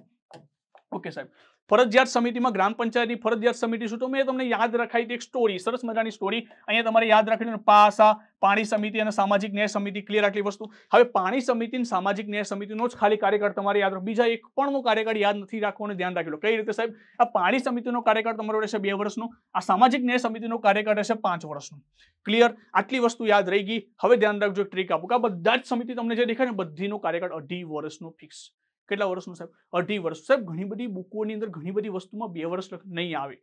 ઓકે સાહેબ ફરજિયાત સમિતિમાં ગ્રામ પંચાયતની ફરજિયાત સમિતિ શું તો મેં તમને યાદ રખાઈ દીધી એક સ્ટોરી સરસ મજાની સ્ટોરી અહીંયા તમારે યાદ રાખવાનું પાસા પાણી સમિતિ અને સામાજિક ન્યાય સમિતિ ક્લિયર આટલી વસ્તુ હવે પાણી સમિતિ અને સામાજિક ન્યાય સમિતિનો જ ખાલી કાર્યકાળ તમારે યાદ રાખજો બીજો એક પણનો કાર્યકાળ યાદ નથી રાખવાનું ધ્યાન રાખજો કઈ રીતે સાહેબ આ પાણી સમિતિનો કાર્યકાળ તમારો વર્ષ બે વર્ષનો આ સામાજિક ન્યાય સમિતિનો કાર્યકાળ હશે 5 વર્ષનો ક્લિયર આટલી વસ્તુ યાદ રહી ગઈ હવે ધ્યાન રાખજો એક ટ્રીક આપું કા બધા જ સમિતિ તમને જે દેખાય ને બધીનો કાર્યકાળ 2.5 વર્ષનો ફિક્સ છે કેટલા વર્ષનું સાહેબ અઢી વર્ષ સાહેબ ઘણી બધી બુકોની અંદર ઘણી બધી વસ્તુમાં બે વર્ષ નહીં આવે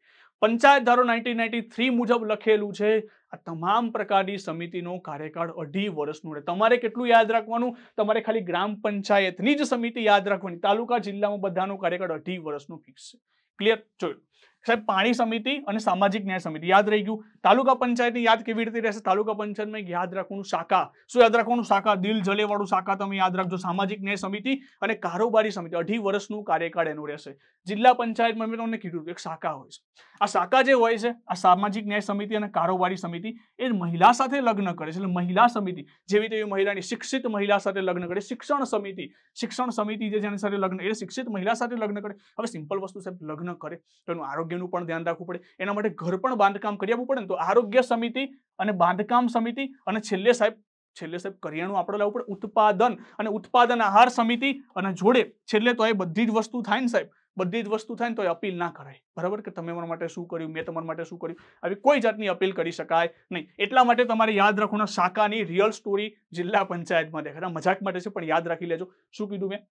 પંચાયત ધારો નાઇન્ટીન નાઇન્ટી થ્રી મુજબ લખેલું છે આ તમામ પ્રકારની સમિતિનો કાર્યકાળ અઢી વર્ષનું રહે તમારે કેટલું યાદ રાખવાનું તમારે ખાલી ગ્રામ પંચાયતની જ સમિતિ યાદ રાખવાની તાલુકા જિલ્લામાં બધાનો કાર્યકાળ અઢી વર્ષનો ફિક્સ છે ક્લિયર જોયું સાહેબ પાણી સમિતિ અને સામાજિક ન્યાય સમિતિ યાદ રહી ગયું તાલુકા પંચાયતને યાદ કેવી રીતે રહેશે તાલુકા પંચાયતમાં યાદ રાખવાનું શાખા શું યાદ રાખવાનું શાખા દિલ જલેવાળું શાખા તમે યાદ રાખજો સામાજિક ન્યાય સમિતિ અને કારોબારી સમિતિ અઢી વર્ષનું કાર્યકાળ એનું રહેશે જિલ્લા પંચાયતમાં મેં તમને કીધું એક શાખા હોય છે આ શાખા જે હોય છે આ સામાજિક ન્યાય સમિતિ અને કારોબારી સમિતિ એ મહિલા સાથે લગ્ન કરે છે એટલે મહિલા સમિતિ જેવી તેવી મહિલાની શિક્ષિત મહિલા સાથે લગ્ન કરે શિક્ષણ સમિતિ શિક્ષણ સમિતિ જે જેની સાથે લગ્ન એ શિક્ષિત મહિલા સાથે લગ્ન કરે હવે સિમ્પલ વસ્તુ સાહેબ લગ્ન કરે તો એનું આરોગ્ય આરોગ્યનું પણ ધ્યાન રાખવું પડે એના માટે ઘર પણ બાંધકામ કરી આપવું પડે ને તો આરોગ્ય સમિતિ અને બાંધકામ સમિતિ અને છેલ્લે સાહેબ છેલ્લે સાહેબ કરિયાણું આપણે લાવવું પડે ઉત્પાદન અને ઉત્પાદન આહાર સમિતિ અને જોડે છેલ્લે તો એ બધી જ વસ્તુ થાય ને સાહેબ બધી જ વસ્તુ થાય ને તો એ અપીલ ના કરાય બરાબર કે તમે મારા માટે શું કર્યું મેં તમારા માટે શું કર્યું આવી કોઈ જાતની અપીલ કરી શકાય નહીં એટલા માટે તમારે યાદ રાખવાના શાકાની રિયલ સ્ટોરી જિલ્લા પંચાયતમાં દેખાય મજાક માટે છે પણ યાદ રાખી લેજો શું કીધું મેં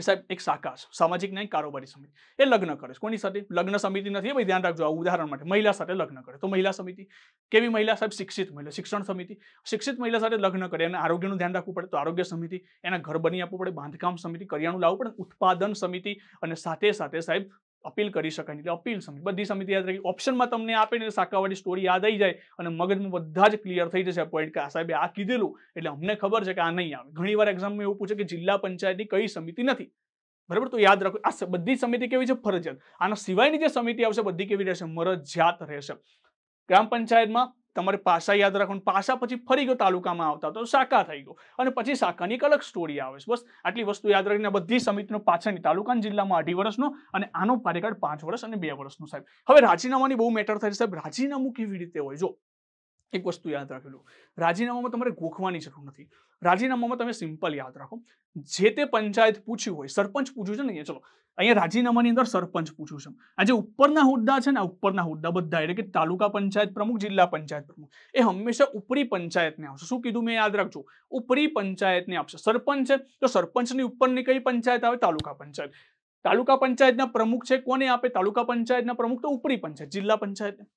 સાહેબ એક શાખા છે સામાજિક નહીં કારોબારી સમિતિ એ લગ્ન કરે છે કોની સાથે લગ્ન સમિતિ નથી ભાઈ ધ્યાન રાખજો ઉદાહરણ માટે મહિલા સાથે લગ્ન કરે તો મહિલા સમિતિ કેવી મહિલા સાહેબ શિક્ષિત મહિલા શિક્ષણ સમિતિ શિક્ષિત મહિલા સાથે લગ્ન કરે એને આરોગ્યનું ધ્યાન રાખવું પડે તો આરોગ્ય સમિતિ એના ઘર બની આપવું પડે બાંધકામ સમિતિ કરિયાણું લાવવું પડે ઉત્પાદન સમિતિ અને સાથે સાથે સાહેબ અપીલ કરી શકાય એટલે અપીલ સમિતિ બધી સમિતિ યાદ રાખી ઓપ્શનમાં તમને આપે ને શાખાવાળી સ્ટોરી યાદ આવી જાય અને મગજમાં બધા જ ક્લિયર થઈ જશે પોઈન્ટ કે આ સાહેબે આ કીધેલું એટલે અમને ખબર છે કે આ નહીં આવે ઘણી વાર એક્ઝામમાં એવું પૂછે કે જિલ્લા પંચાયતની કઈ સમિતિ નથી બરાબર તો યાદ રાખો આ બધી સમિતિ કેવી છે ફરજિયાત આના સિવાયની જે સમિતિ આવશે બધી કેવી રહેશે મરજિયાત રહેશે ગ્રામ પંચાયતમાં તમારે પાસા યાદ રાખવાનું પાસા પછી ફરી ગયો તાલુકામાં આવતા તો શાકા થઈ ગયો અને પછી શાખાની એક અલગ સ્ટોરી આવે છે બસ આટલી વસ્તુ યાદ રાખીને બધી સમિતિનો પાછળની તાલુકાના જિલ્લામાં અઢી વર્ષનો અને આનો કાર્યકાળ પાંચ વર્ષ અને બે વર્ષનો સાહેબ હવે રાજીનામાની બહુ મેટર થાય સાહેબ રાજીનામું કેવી રીતે હોય જો એક વસ્તુ યાદ રાખી રાખેલું રાજીનામામાં તમારે ગોખવાની જરૂર નથી રાજીનામામાં તમે સિમ્પલ યાદ રાખો જે તે પંચાયત પૂછ્યું હોય સરપંચ પૂછ્યું છે ને અહીંયા ચલો અહીંયા રાજીનામાની અંદર સરપંચ પૂછ્યું છે આ જે ઉપરના હોદ્દા છે ને ઉપરના હોદ્દા બધા એટલે કે તાલુકા પંચાયત પ્રમુખ જિલ્લા પંચાયત પ્રમુખ એ હંમેશા ઉપરી પંચાયતને આવશે શું કીધું મેં યાદ રાખજો ઉપરી પંચાયતને આપશે સરપંચ છે તો સરપંચની ઉપરની કઈ પંચાયત આવે તાલુકા પંચાયત તાલુકા પંચાયતના પ્રમુખ છે કોને આપે તાલુકા પંચાયતના પ્રમુખ તો ઉપરી પંચાયત જિલ્લા પંચાયતને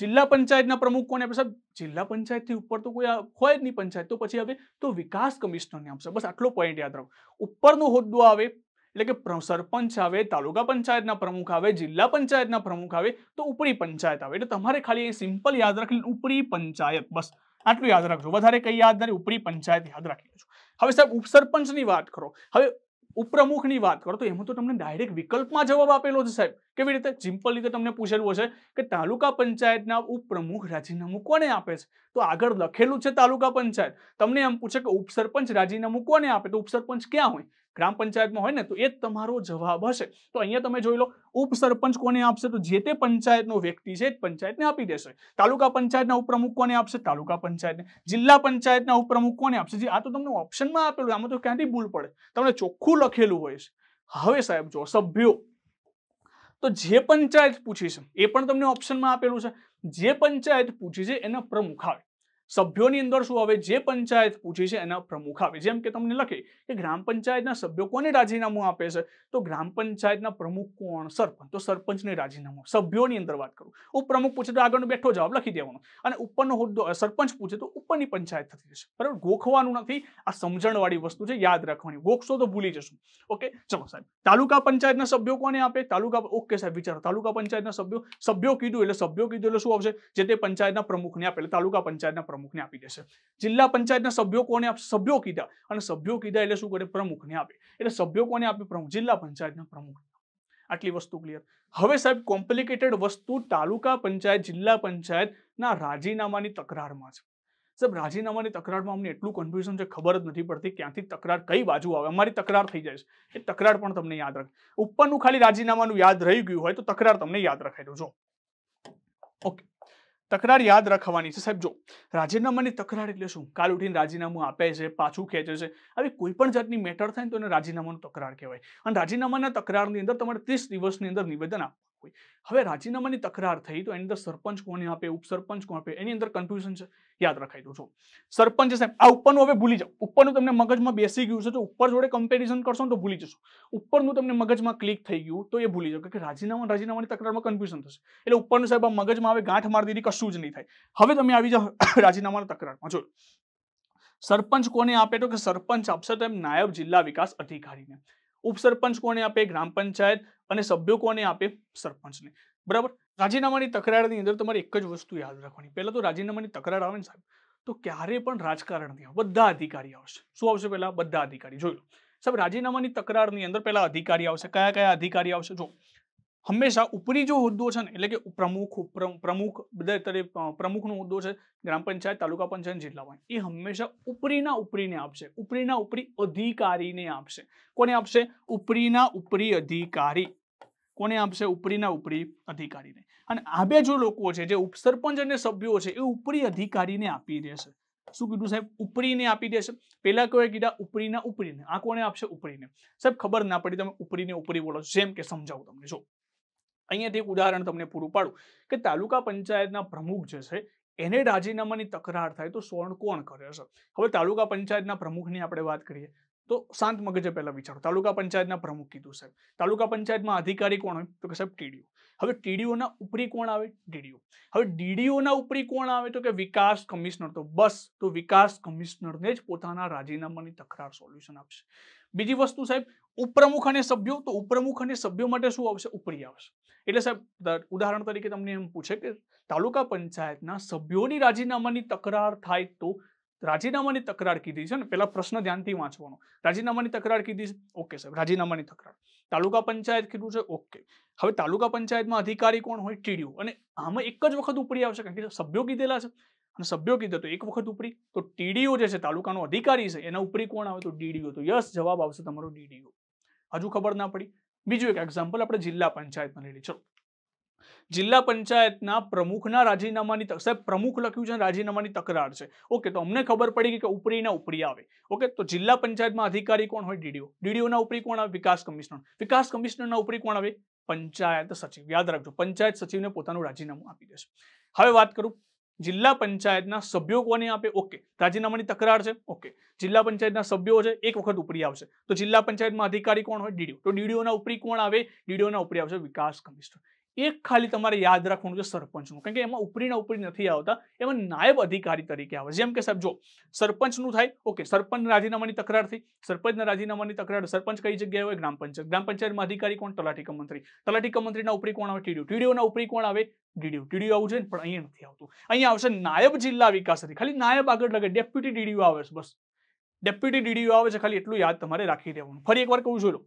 જિલ્લા પંચાયતના પ્રમુખ કોને આપશે સાહેબ જિલ્લા પંચાયતથી ઉપર તો કોઈ હોય જ નહીં પંચાયત તો પછી આવે તો વિકાસ કમિશનરને આપશે બસ આટલો પોઈન્ટ યાદ રાખો ઉપરનો હોદ્દો આવે એટલે કે સરપંચ આવે તાલુકા પંચાયતના પ્રમુખ આવે જિલ્લા પંચાયતના પ્રમુખ આવે તો ઉપરી પંચાયત આવે એટલે તમારે ખાલી સિમ્પલ યાદ રાખી ઉપરી પંચાયત બસ આટલું યાદ રાખજો વધારે કઈ યાદ નથી ઉપરી પંચાયત યાદ રાખી લેજો હવે સાહેબ ઉપસરપંચની વાત કરો હવે ઉપપ્રમુખની વાત કરો તો એમાં તો તમને ડાયરેક્ટ વિકલ્પમાં જવાબ આપેલો છે સાહેબ કેવી રીતે સિમ્પલ રીતે તમને પૂછેલું હશે કે તાલુકા પંચાયતના ઉપપ્રમુખ રાજીનામું કોને આપે છે તો આગળ લખેલું છે તાલુકા પંચાયત તમને એમ પૂછે કે ઉપસરપંચ રાજીનામું કોને આપે તો ઉપસરપંચ ક્યાં હોય ગ્રામ પંચાયતમાં હોય ને તો એ તમારો જવાબ હશે તો અહીંયા તમે જોઈ લો ઉપસરપંચ કોને આપશે તો જે તે પંચાયતનો વ્યક્તિ છે પંચાયતને આપી દેશે તાલુકા પંચાયતના ઉપપ્રમુખ કોને આપશે તાલુકા પંચાયતને જિલ્લા પંચાયતના ઉપપ્રમુખ કોને આપશે જે આ તો તમને ઓપ્શનમાં આપેલું આમાં તો ક્યાંથી ભૂલ પડે તમને ચોખ્ખું લખેલું હોય છે હવે સાહેબ જો સભ્યો તો જે પંચાયત પૂછી છે એ પણ તમને ઓપ્શનમાં આપેલું છે જે પંચાયત પૂછી છે એના પ્રમુખ આવે સભ્યોની અંદર શું આવે જે પંચાયત પૂછી છે એના પ્રમુખ આવે જેમ કે તમને લખે કે ગ્રામ પંચાયતના સભ્યો કોને રાજીનામું આપે છે તો ગ્રામ પંચાયતના પ્રમુખ કોણ સરપંચ તો સરપંચને રાજીનામું સભ્યોની અંદર વાત કરું ઉપપ્રમુખ પૂછે તો આગળનો બેઠો જવાબ લખી દેવાનો અને ઉપરનો હોદ્દો સરપંચ પૂછે તો ઉપરની પંચાયત થતી જશે બરાબર ગોખવાનું નથી આ સમજણવાળી વસ્તુ છે યાદ રાખવાની ગોખશો તો ભૂલી જશું ઓકે ચલો સાહેબ તાલુકા પંચાયતના સભ્યો કોને આપે તાલુકા ઓકે સાહેબ વિચારો તાલુકા પંચાયતના સભ્યો સભ્યો કીધું એટલે સભ્યો કીધું એટલે શું આવશે જે તે પંચાયતના પ્રમુખને આપે એટલે તાલુકા પંચાયતના પ્રમુખને આપી દેશે જિલ્લા પંચાયતના સભ્યો કોને સભ્યો કીધા અને સભ્યો કીધા એટલે શું કરે પ્રમુખને આપે એટલે સભ્યો કોને આપે પ્રમુખ જિલ્લા પંચાયતના પ્રમુખ આટલી વસ્તુ ક્લિયર હવે સાહેબ કોમ્પ્લિકેટેડ વસ્તુ તાલુકા પંચાયત જિલ્લા પંચાયતના રાજીનામાની તકરારમાં છે સાહેબ રાજીનામાની તકરારમાં અમને એટલું કન્ફ્યુઝન છે ખબર જ નથી પડતી ક્યાંથી તકરાર કઈ બાજુ આવે અમારી તકરાર થઈ જાય છે એ તકરાર પણ તમને યાદ રાખ ઉપરનું ખાલી રાજીનામાનું યાદ રહી ગયું હોય તો તકરાર તમને યાદ રખાઈ દો જો ઓકે તકરાર યાદ રાખવાની છે સાહેબ જો રાજીનામાની તકરાર એટલે શું કાલ ઉઠીને રાજીનામું આપે છે પાછું ખેંચે છે આવી કોઈ પણ જાતની મેટર થાય ને તો એને રાજીનામાનું તકરાર કહેવાય અને રાજીનામાના તકરારની અંદર તમારે ત્રીસ દિવસની અંદર નિવેદન આપવું આપવી હવે રાજીનામાની તકરાર થઈ તો એની અંદર સરપંચ કોને આપે ઉપસરપંચ કોણ આપે એની અંદર કન્ફ્યુઝન છે યાદ રખાઈ દઉં છું સરપંચ છે આ ઉપરનું હવે ભૂલી જાઓ ઉપરનું તમને મગજમાં બેસી ગયું છે તો ઉપર જોડે કમ્પેરિઝન કરશો તો ભૂલી જશો ઉપરનું તમને મગજમાં ક્લિક થઈ ગયું તો એ ભૂલી જાઓ કે રાજીનામા રાજીનામાની તકરારમાં કન્ફ્યુઝન થશે એટલે ઉપરનું સાહેબ મગજમાં આવે ગાંઠ મારી દીધી કશું જ નહીં થાય હવે તમે આવી જાઓ રાજીનામાની તકરારમાં જોયું સરપંચ કોને આપે તો કે સરપંચ આપશે તો એમ નાયબ જિલ્લા વિકાસ અધિકારીને ઉપસરપંચ કોને આપે ગ્રામ પંચાયત અને સભ્યો કોને આપે સરપંચને બરાબર રાજીનામાની તકરારની અંદર તમારે એક જ વસ્તુ યાદ રાખવાની પહેલાં તો રાજીનામાની તકરાર આવે ને સાહેબ તો ક્યારે પણ રાજકારણ આવે બધા અધિકારી આવશે શું આવશે પહેલાં બધા અધિકારી જોઈ લો સાહેબ રાજીનામાની તકરારની અંદર પહેલાં અધિકારી આવશે કયા કયા અધિકારી આવશે જો હંમેશા ઉપરી જો હોદ્દો છે ને એટલે કે પ્રમુખ પ્રમુખ બધા તરે પ્રમુખનો હોદ્દો છે ગ્રામ પંચાયત તાલુકા પંચાયત જિલ્લા હોય એ હંમેશા ઉપરીના ઉપરીને આપશે ઉપરીના ઉપરી અધિકારીને આપશે કોને આપશે ઉપરીના ઉપરી અધિકારી કોને આપશે ઉપરીના ઉપરી અધિકારીને અને આ બે જો લોકો છે જે ઉપસરપંચ અને સભ્યો છે એ ઉપરી અધિકારીને આપી દેશે શું કીધું સાહેબ ઉપરીને આપી દેશે પહેલા કોઈ કીધા ઉપરીના ઉપરીને આ કોને આપશે ઉપરીને સાહેબ ખબર ના પડી તમે ઉપરીને ઉપરી બોલો જેમ કે સમજાવું તમને જો અહીંયાથી એક ઉદાહરણ તમને પૂરું પાડું કે તાલુકા પંચાયતના પ્રમુખ જે છે એને રાજીનામાની તકરાર થાય તો સ્વર્ણ કોણ કરે છે હવે તાલુકા પંચાયતના પ્રમુખની આપણે વાત કરીએ તો શાંત મગજે પહેલાં વિચારો તાલુકા પંચાયતના પ્રમુખ કીધું સાહેબ તાલુકા પંચાયતમાં અધિકારી કોણ હોય તો કે સાહેબ ટીડીઓ હવે ટીડીઓના ઉપરી કોણ આવે ડીડીઓ હવે ડીડીઓના ઉપરી કોણ આવે તો કે વિકાસ કમિશનર તો બસ તો વિકાસ કમિશનરને જ પોતાના રાજીનામાની તકરાર સોલ્યુશન આપશે બીજી વસ્તુ સાહેબ ઉપપ્રમુખ અને સભ્યો તો ઉપપ્રમુખ અને સભ્યો માટે શું આવશે ઉપરી આવશે એટલે સાહેબ ઉદાહરણ તરીકે તમને એમ પૂછે કે તાલુકા પંચાયતના સભ્યોની રાજીનામાની તકરાર થાય તો રાજીનામાની તકરાર કીધી છે ને પેલા પ્રશ્ન ધ્યાનથી વાંચવાનો રાજીનામાની તકરાર કીધી છે ઓકે સાહેબ રાજીનામાની તકરાર તાલુકા પંચાયત કીધું છે ઓકે હવે તાલુકા પંચાયતમાં અધિકારી કોણ હોય ટીડીયુ અને આમાં એક જ વખત ઉપરી આવશે કારણ કે સભ્યો કીધેલા છે અને સભ્યો કીધું તો એક વખત ઉપરી તો ટીડીઓ જે છે તાલુકાનો અધિકારી છે એના ઉપરી કોણ આવે તો ડીડીઓ તો યસ જવાબ આવશે તમારો ડીડીઓ હજુ ખબર ના પડી બીજું એક એક્ઝામ્પલ આપણે જિલ્લા પંચાયતમાં લઈ લઈએ ચલો જિલ્લા પંચાયતના પ્રમુખના રાજીનામાની સાહેબ પ્રમુખ લખ્યું છે રાજીનામાની તકરાર છે ઓકે તો અમને ખબર પડી કે ઉપરીના ઉપરી આવે ઓકે તો જિલ્લા પંચાયતમાં અધિકારી કોણ હોય ડીડીઓ ડીડીઓના ઉપરી કોણ આવે વિકાસ કમિશનર વિકાસ કમિશનરના ઉપરી કોણ આવે પંચાયત સચિવ યાદ રાખજો પંચાયત સચિવને પોતાનું રાજીનામું આપી દેશે હવે વાત કરું જિલ્લા પંચાયતના સભ્યો કોને આપે ઓકે રાજીનામાની તકરાર છે ઓકે જિલ્લા પંચાયતના સભ્યો છે એક વખત ઉપરી આવશે તો જિલ્લા પંચાયતમાં અધિકારી કોણ હોય ડીડીઓ તો ડીડીઓના ઉપરી કોણ આવે ડીડીઓના ઉપરી આવશે વિકાસ કમિશનર એક ખાલી તમારે યાદ રાખવાનું છે સરપંચનું કારણ કે એમાં ઉપરીના ઉપરી નથી આવતા એમાં નાયબ અધિકારી તરીકે આવે જેમ કે સાહેબ જો સરપંચનું થાય ઓકે સરપંચ રાજીનામાની તકરાર થઈ સરપંચના રાજીનામાની તકરાર સરપંચ કઈ જગ્યાએ હોય ગ્રામ પંચાયત ગ્રામ પંચાયતમાં અધિકારી કોણ તલાટી કમંત્રી તલાટી કમંત્રીના ઉપરી કોણ આવે ટીડીઓ ટીડીઓના ઉપરી કોણ આવે ડીડીઓ ડીડીઓ આવું છે પણ અહીંયા નથી આવતું અહીંયા આવશે નાયબ જિલ્લા વિકાસ અધિકારી ખાલી નાયબ આગળ લાગે ડેપ્યુટી ડીડીઓ આવે છે બસ ડેપ્યુટી ડીડીઓ આવે છે ખાલી એટલું યાદ તમારે રાખી દેવાનું ફરી એકવાર કહું છું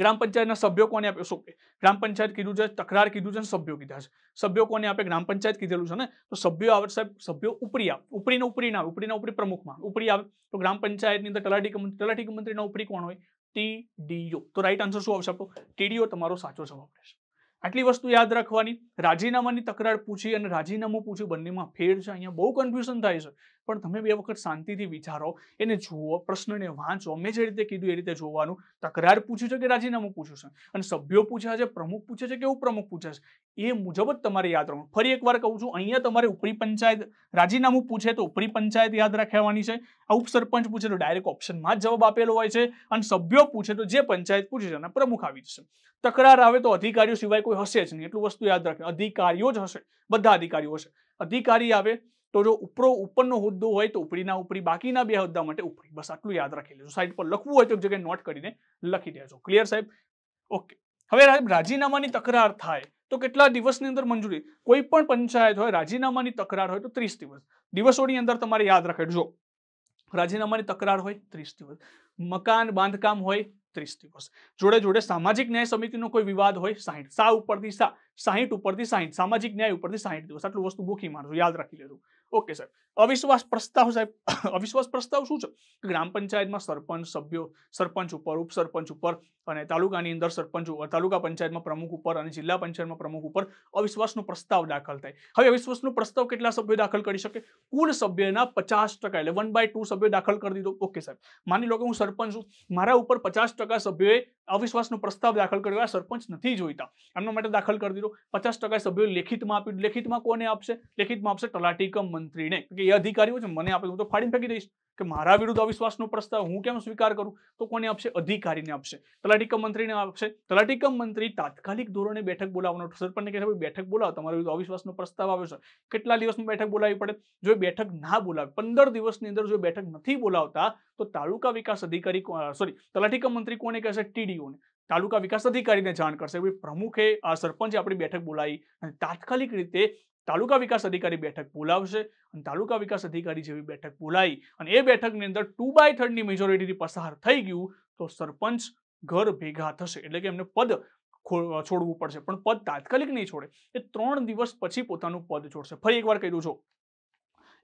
ગ્રામ પંચાયતના સભ્યો કોને આપ્યો શું ગ્રામ પંચાયત કીધું છે તકરાર કીધું છે સભ્યો કીધા છે સભ્યો કોને આપે ગ્રામ પંચાયત કીધેલું છે ને તો સભ્યો આવે સાહેબ સભ્યો ઉપરી આવે ઉપરીને ઉપરી ના આવે ઉપરીના ઉપરી પ્રમુખમાં ઉપરી આવે તો ગ્રામ પંચાયતની અંદર તલાટી તલાટી મંત્રીના ઉપરી કોણ હોય ટીડીઓ તો રાઈટ આન્સર શું આવશે આપો ટીડીઓ તમારો સાચો જવાબ રહેશે આટલી વસ્તુ યાદ રાખવાની રાજીનામાની તકરાર પૂછી અને રાજીનામું પૂછ્યું બંનેમાં ફેર છે અહીંયા બહુ કન્ફ્યુઝન થાય છે પણ તમે બે વખત શાંતિથી વિચારો એને જુઓ પ્રશ્નને વાંચો મેં જે રીતે કીધું એ રીતે જોવાનું તકરાર પૂછ્યું છે કે રાજીનામું પૂછ્યું છે અને સભ્યો પૂછ્યા છે પ્રમુખ પૂછે છે કે ઉપપ્રમુખ પૂછે છે એ મુજબ જ તમારે યાદ રાખવું ફરી વાર કહું છું અહીંયા તમારે ઉપરી પંચાયત રાજીનામું પૂછે તો ઉપરી પંચાયત યાદ રાખવાની છે આ ઉપસરપંચ પૂછે તો ડાયરેક્ટ ઓપ્શનમાં જ જવાબ આપેલો હોય છે અને સભ્યો પૂછે તો જે પંચાયત પૂછે છે એના પ્રમુખ આવી જશે તકરાર આવે તો અધિકારીઓ સિવાય કોઈ હશે જ નહીં એટલું વસ્તુ યાદ રાખે અધિકારીઓ જ હશે બધા અધિકારીઓ હશે અધિકારી આવે તો જો ઉપરો ઉપરનો હોદ્દો હોય તો ઉપરીના ઉપરી બાકીના બે હોદ્દા માટે ઉપરી બસ આટલું યાદ રાખી લેજો સાઈડ પર લખવું હોય તો એક જગ્યાએ નોટ કરીને લખી દેજો ક્લિયર સાહેબ ઓકે હવે રાજીનામાની તકરાર થાય તો કેટલા દિવસની અંદર મંજૂરી કોઈ પણ પંચાયત હોય રાજીનામાની તકરાર હોય તો ત્રીસ દિવસ દિવસોની અંદર તમારે યાદ રાખેજો રાજીનામાની તકરાર હોય ત્રીસ દિવસ મકાન બાંધકામ હોય ત્રીસ દિવસ જોડે જોડે સામાજિક ન્યાય સમિતિનો કોઈ વિવાદ હોય સાહીઠ સા ઉપરથી સા સાહીઠ ઉપરથી સાહીઠ સામાજિક ન્યાય ઉપરથી સાહીઠ દિવસ આટલું વસ્તુ બોખી મારજો યાદ રાખી લેજો ઓકે સાહેબ અવિશ્વાસ પ્રસ્તાવ સાહેબ અવિશ્વાસ પ્રસ્તાવ શું છે ગ્રામ પંચાયતમાં સરપંચ સભ્યો સરપંચ ઉપર ઉપસરપંચ ઉપર અને તાલુકાની અંદર સરપંચ ઉપર તાલુકા પંચાયતમાં પ્રમુખ ઉપર અને જિલ્લા પંચાયતમાં પ્રમુખ ઉપર અવિશ્વાસનો પ્રસ્તાવ દાખલ થાય હવે અવિશ્વાસનો પ્રસ્તાવ કેટલા સભ્યો દાખલ કરી શકે કુલ સભ્યના પચાસ ટકા એટલે વન બાય ટુ સભ્યો દાખલ કરી દીધો ઓકે સાહેબ માની લો કે હું સરપંચ છું મારા ઉપર પચાસ ટકા સભ્યોએ અવિશ્વાસનો પ્રસ્તાવ દાખલ કર્યો આ સરપંચ નથી જોઈતા એમના માટે દાખલ કરી દીધો પચાસ ટકા સભ્યો લેખિતમાં આપ્યું લેખિતમાં કોને આપશે લેખિતમાં આપશે તલાટીકમ મંત્રીને કે એ અધિકારીઓ છે મને આપે હું તો ફાડીને ફેંકી દઈશ કે મારા વિરુદ્ધ અવિશ્વાસનો પ્રસ્તાવ હું કેમ સ્વીકાર કરું તો કોને આપશે અધિકારીને આપશે તલાટીકમ મંત્રીને આપશે તલાટી મંત્રી તાત્કાલિક ધોરણે બેઠક બોલાવવાનો સરપંચને કહેશે ભાઈ બેઠક બોલાવો તમારા વિરુદ્ધ અવિશ્વાસનો પ્રસ્તાવ આવ્યો છે કેટલા દિવસમાં બેઠક બોલાવી પડે જો બેઠક ના બોલાવે પંદર દિવસની અંદર જો બેઠક નથી બોલાવતા તો તાલુકા વિકાસ અધિકારી સોરી તલાટીકમ મંત્રી કોને કહેશે ટીડીઓને તાલુકા વિકાસ અધિકારીને જાણ કરશે પ્રમુખે સરપંચે આપણી બેઠક બોલાવી અને તાત્કાલિક રીતે તાલુકા વિકાસ અધિકારી બેઠક બોલાવશે અને તાલુકા વિકાસ અધિકારી જેવી બેઠક બોલાવી અને એ બેઠકની અંદર ટુ બાય થર્ડની મેજોરિટીથી પસાર થઈ ગયું તો સરપંચ ઘર ભેગા થશે એટલે કે એમને પદ છોડવું પડશે પણ પદ તાત્કાલિક નહીં છોડે એ ત્રણ દિવસ પછી પોતાનું પદ છોડશે ફરી એકવાર કહી દઉં છું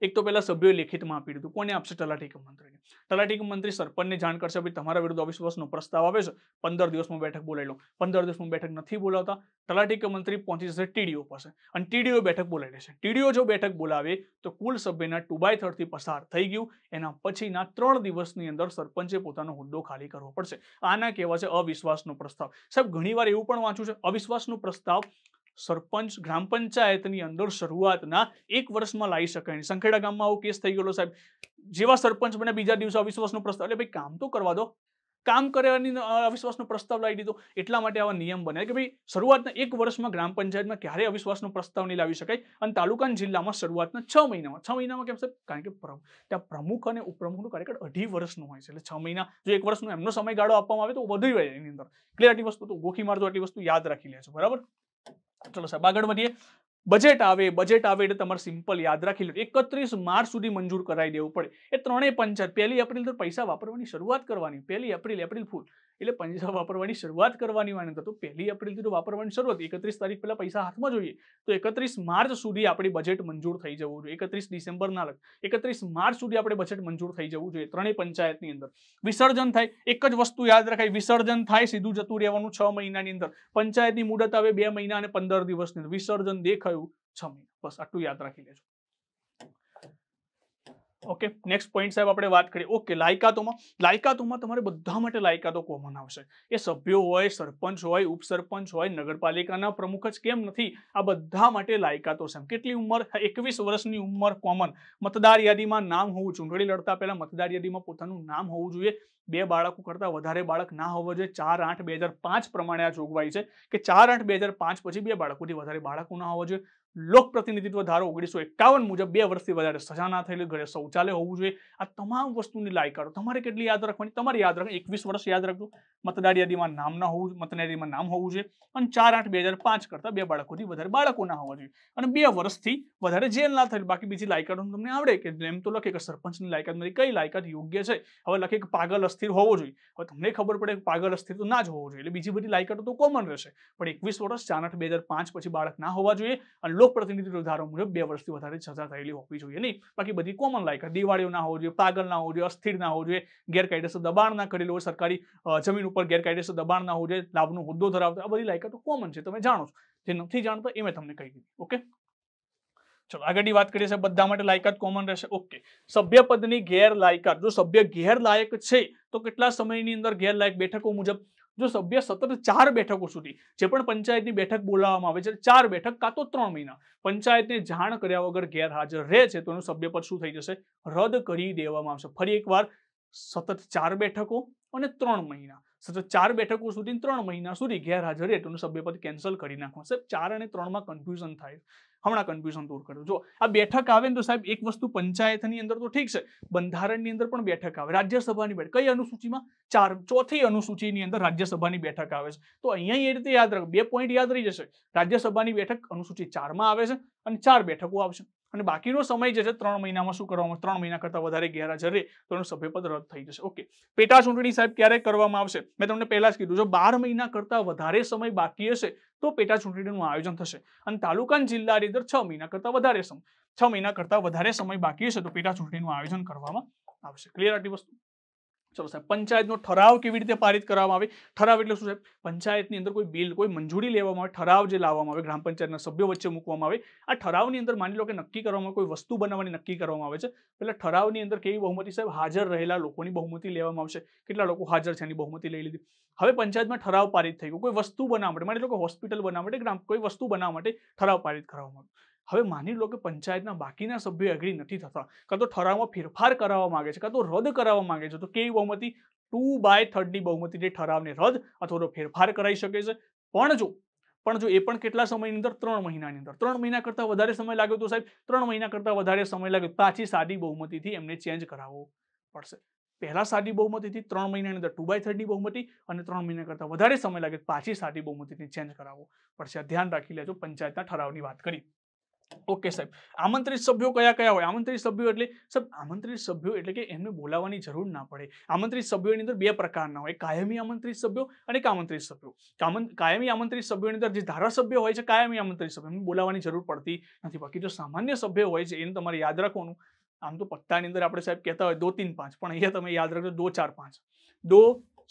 એક તો પહેલાં સભ્યોએ લેખિતમાં આપી દીધું કોને આપશે તલાટીકમ મંત્રીને તલાટીકમ મંત્રી સરપંચને જાણ કરશે ભાઈ તમારા વિરુદ્ધ અવિશ્વાસનો પ્રસ્તાવ આવે છે પંદર દિવસમાં બેઠક બોલાવી લો પંદર દિવસમાં બેઠક નથી બોલાવતા તલાટીકમ મંત્રી પહોંચી જશે ટીડીઓ પાસે અને ટીડીઓ બેઠક બોલાવી લેશે ટીડીઓ જો બેઠક બોલાવે તો કુલ સભ્યના ટુ બાય થર્ડથી પસાર થઈ ગયું એના પછીના ત્રણ દિવસની અંદર સરપંચે પોતાનો હુદ્દો ખાલી કરવો પડશે આના કહેવા છે અવિશ્વાસનો પ્રસ્તાવ સાહેબ ઘણીવાર એવું પણ વાંચ્યું છે અવિશ્વાસનો પ્રસ્તાવ સરપંચ ગ્રામ પંચાયતની અંદર શરૂઆતના એક વર્ષમાં લાવી શકાય સંખેડા ગામમાં આવો કેસ થઈ ગયો સાહેબ જેવા સરપંચ બને બીજા દિવસે અવિશ્વાસનો પ્રસ્તાવ એટલે ભાઈ કામ તો કરવા દો કામ કરવાની અવિશ્વાસનો પ્રસ્તાવ લાવી દીધો એટલા માટે આવા નિયમ બને કે ભાઈ શરૂઆતના એક વર્ષમાં ગ્રામ પંચાયતમાં ક્યારેય અવિશ્વાસનો પ્રસ્તાવ નહીં લાવી શકાય અને તાલુકા જિલ્લામાં શરૂઆતના છ મહિનામાં છ મહિનામાં કેમ સાહેબ કારણ કે ત્યાં પ્રમુખ અને ઉપપ્રમુખનું કાર્યકાળ અઢી વર્ષનું હોય છે એટલે છ મહિના જો એક વર્ષનો એમનો સમયગાળો આપવામાં આવે તો વધુ હોય એની અંદર ક્લિયર આટલી વસ્તુ તો ગોખી મારતો આટલી વસ્તુ યાદ રાખી લે છે બરાબર ચલો સાહેબ આગળ વધીએ બજેટ આવે બજેટ આવે એટલે તમારે સિમ્પલ યાદ રાખી લો એકત્રીસ માર્ચ સુધી મંજૂર કરાવી દેવું પડે એ ત્રણેય પંચાયત પહેલી એપ્રિલ તો પૈસા વાપરવાની શરૂઆત કરવાની પહેલી એપ્રિલ એપ્રિલ ફૂલ એટલે પૈસા વાપરવાની શરૂઆત કરવાની માને તો પહેલી એપ્રિલથી તો વાપરવાની શરૂઆત એકત્રીસ તારીખ પહેલાં પૈસા હાથમાં જોઈએ તો એકત્રીસ માર્ચ સુધી આપણે બજેટ મંજૂર થઈ જવું જોઈએ એકત્રીસ ડિસેમ્બરના લગ એકત્રીસ માર્ચ સુધી આપણે બજેટ મંજૂર થઈ જવું જોઈએ ત્રણેય પંચાયતની અંદર વિસર્જન થાય એક જ વસ્તુ યાદ રખાય વિસર્જન થાય સીધું જતું રહેવાનું છ મહિનાની અંદર પંચાયતની મુદત આવે બે મહિના અને પંદર દિવસની વિસર્જન દેખાયું છ મહિના બસ આટલું યાદ રાખી લેજો ઓકે નેક્સ્ટ પોઈન્ટ સાહેબ આપણે વાત કરીએ ઓકે લાયકાતોમાં લાયકાતોમાં તમારે બધા માટે લાયકાતો કોમન આવશે એ સભ્યો હોય સરપંચ હોય ઉપસરપંચ હોય નગરપાલિકાના પ્રમુખ જ કેમ નથી આ બધા માટે લાયકાતો છે કેટલી ઉંમર એકવીસ વર્ષની ઉંમર કોમન મતદાર યાદીમાં નામ હોવું ચૂંટણી લડતા પહેલાં મતદાર યાદીમાં પોતાનું નામ હોવું જોઈએ બે બાળકો કરતાં વધારે બાળક ના હોવો જોઈએ ચાર આઠ બે પ્રમાણે આ જોગવાઈ છે કે ચાર આઠ બે પછી બે બાળકોથી વધારે બાળકો ના હોવા જોઈએ લોક પ્રતિનિધિત્વ ધારો ઓગણીસો એકાવન મુજબ બે વર્ષથી વધારે સજા ના થયેલી ઘરે શૌચાલય હોવું જોઈએ આ તમામ વસ્તુની લાયક કરો તમારે કેટલી યાદ રાખવાની તમારે યાદ રાખો એકવીસ વર્ષ યાદ રાખજો મતદાર યાદીમાં નામ ના હોવું મતદાર યાદીમાં નામ હોવું જોઈએ અને ચાર આઠ બે હજાર પાંચ કરતાં બે બાળકોથી વધારે બાળકો ના હોવા જોઈએ અને બે વર્ષથી વધારે જેલ ના થયેલી બાકી બીજી લાયકાતનું તમને આવડે કે એમ તો લખે કે સરપંચની લાયકાતમાંથી કઈ લાયકાત યોગ્ય છે હવે લખે કે પાગલ અસ્થિર હોવો જોઈએ હવે તમને ખબર પડે કે પાગલ અસ્થિર તો ના જ હોવો જોઈએ એટલે બીજી બધી લાયકાતો તો કોમન રહેશે પણ એકવીસ વર્ષ ચાર આઠ બે હજાર પાંચ પછી બાળક ના હોવા જોઈએ અને લોકપ્રતિનિધિ સુધારો મુજબ બે વર્ષથી વધારે સજા થયેલી હોવી જોઈએ નહીં બાકી બધી કોમન લાયક દિવાળીઓ ના હોવી જોઈએ પાગલ ના હોવું જોઈએ અસ્થિર ના હોવું જોઈએ ગેરકાયદેસર દબાણ ના કરેલું હોય સરકારી જમીન ઉપર ગેરકાયદેસર દબાણ ના હોવું જોઈએ લાભનો હોદ્દો ધરાવતા આ બધી લાયકાતો કોમન છે તમે જાણો છો જે નથી જાણતા એ મેં તમને કહી દીધું ઓકે ચલો આગળની વાત કરીએ છીએ બધા માટે લાયકાત કોમન રહેશે ઓકે સભ્યપદની ગેરલાયકાત જો સભ્ય ગેરલાયક છે તો કેટલા સમયની અંદર ગેરલાયક બેઠકો મુજબ જો સભ્ય સતત ચાર બેઠકો સુધી જે પણ પંચાયતની બેઠક બોલાવવામાં આવે છે ચાર બેઠક કાં તો ત્રણ મહિના પંચાયતને જાણ કર્યા વગર ગેરહાજર રહે છે તો એનું સભ્યપદ શું થઈ જશે રદ કરી દેવામાં આવશે ફરી એકવાર સતત ચાર બેઠકો અને ત્રણ મહિના સતત ચાર બેઠકો સુધી ત્રણ મહિના સુધી ગેરહાજર રહે તેનું સભ્યપદ કેન્સલ કરી નાખવામાં સાહેબ ચાર અને ત્રણમાં કન્ફ્યુઝન થાય હમણાં કન્ફ્યુઝન દૂર કરો જો આ બેઠક આવે ને તો સાહેબ એક વસ્તુ પંચાયતની અંદર તો ઠીક છે બંધારણની અંદર પણ બેઠક આવે રાજ્યસભાની બેઠક કઈ અનુસૂચિમાં ચાર ચોથી અનુસૂચિની અંદર રાજ્યસભાની બેઠક આવે છે તો અહીંયા એ રીતે યાદ રાખ બે પોઈન્ટ યાદ રહી જશે રાજ્યસભાની બેઠક અનુસૂચિ ચારમાં આવે છે અને ચાર બેઠકો આવશે અને બાકીનો સમય જે છે ત્રણ મહિનામાં શું કરવામાં ત્રણ મહિના કરતા વધારે ગેરહાજર રહે તો એનું સભ્યપદ રદ થઈ જશે ઓકે પેટા ચૂંટણી સાહેબ ક્યારે કરવામાં આવશે મેં તમને પહેલા જ કીધું જો બાર મહિના કરતા વધારે સમય બાકી હશે તો પેટા ચૂંટણીનું આયોજન થશે અને તાલુકા જિલ્લાની અંદર છ મહિના કરતા વધારે સમય છ મહિના કરતા વધારે સમય બાકી હશે તો પેટા ચૂંટણીનું આયોજન કરવામાં આવશે ક્લિયર આટલી વસ્તુ ચલો સાહેબ પંચાયતનો ઠરાવ કેવી રીતે પારિત કરવામાં આવે ઠરાવ એટલે શું સાહેબ પંચાયતની અંદર કોઈ બિલ કોઈ મંજૂરી લેવામાં આવે ઠરાવ જે લાવવામાં આવે ગ્રામ પંચાયતના સભ્યો વચ્ચે મૂકવામાં આવે આ ઠરાવની અંદર માની લો કે નક્કી કરવામાં કોઈ વસ્તુ બનાવવાની નક્કી કરવામાં આવે છે પહેલાં ઠરાવની અંદર કેવી બહુમતી સાહેબ હાજર રહેલા લોકોની બહુમતી લેવામાં આવશે કેટલા લોકો હાજર છે એની બહુમતી લઈ લીધી હવે પંચાયતમાં ઠરાવ પારિત થઈ ગયો કોઈ વસ્તુ બનાવવા માટે માની લો કે હોસ્પિટલ બનાવવા માટે ગ્રામ કોઈ વસ્તુ બનાવવા માટે ઠરાવ પારિત કરવામાં આવ્યો હવે માની લો કે પંચાયતના બાકીના સભ્યો એગ્રી નથી થતા કાં તો ઠરાવમાં ફેરફાર કરાવવા માંગે છે કાં તો રદ કરાવવા માંગે છે તો કેવી બહુમતી ટુ બાય થર્ડની જે ઠરાવને રદ અથવા તો ફેરફાર કરાવી શકે છે પણ જો પણ જો એ પણ કેટલા સમયની અંદર ત્રણ મહિનાની અંદર ત્રણ મહિના કરતાં વધારે સમય લાગ્યો તો સાહેબ ત્રણ મહિના કરતાં વધારે સમય લાગ્યો પાછી સાદી બહુમતીથી એમને ચેન્જ કરાવવો પડશે પહેલાં સાદી બહુમતીથી ત્રણ મહિનાની અંદર ટુ બાય થર્ડની બહુમતી અને ત્રણ મહિના કરતાં વધારે સમય લાગે પાછી સાદી બહુમતીથી ચેન્જ કરાવવો પડશે ધ્યાન રાખી લેજો પંચાયતના ઠરાવની વાત કરી ઓકે સાહેબ આમંત્રિત સભ્યો કયા કયા હોય આમંત્રિત સભ્યો એટલે સાહેબ આમંત્રિત સભ્યો એટલે કે એમને બોલાવવાની જરૂર ના પડે આમંત્રિત સભ્યોની અંદર બે પ્રકારના હોય કાયમી આમંત્રિત સભ્યો અને કામંત્રિત સભ્યો કાયમી આમંત્રિત સભ્યોની અંદર જે ધારાસભ્ય હોય છે કાયમી આમંત્રિત સભ્યો એમને બોલાવવાની જરૂર પડતી નથી બાકી જો સામાન્ય સભ્ય હોય છે એને તમારે યાદ રાખવાનું આમ તો પત્તાની અંદર આપણે સાહેબ કહેતા હોય દો તીન પાંચ પણ અહીંયા તમે યાદ રાખજો દો ચાર પાંચ દો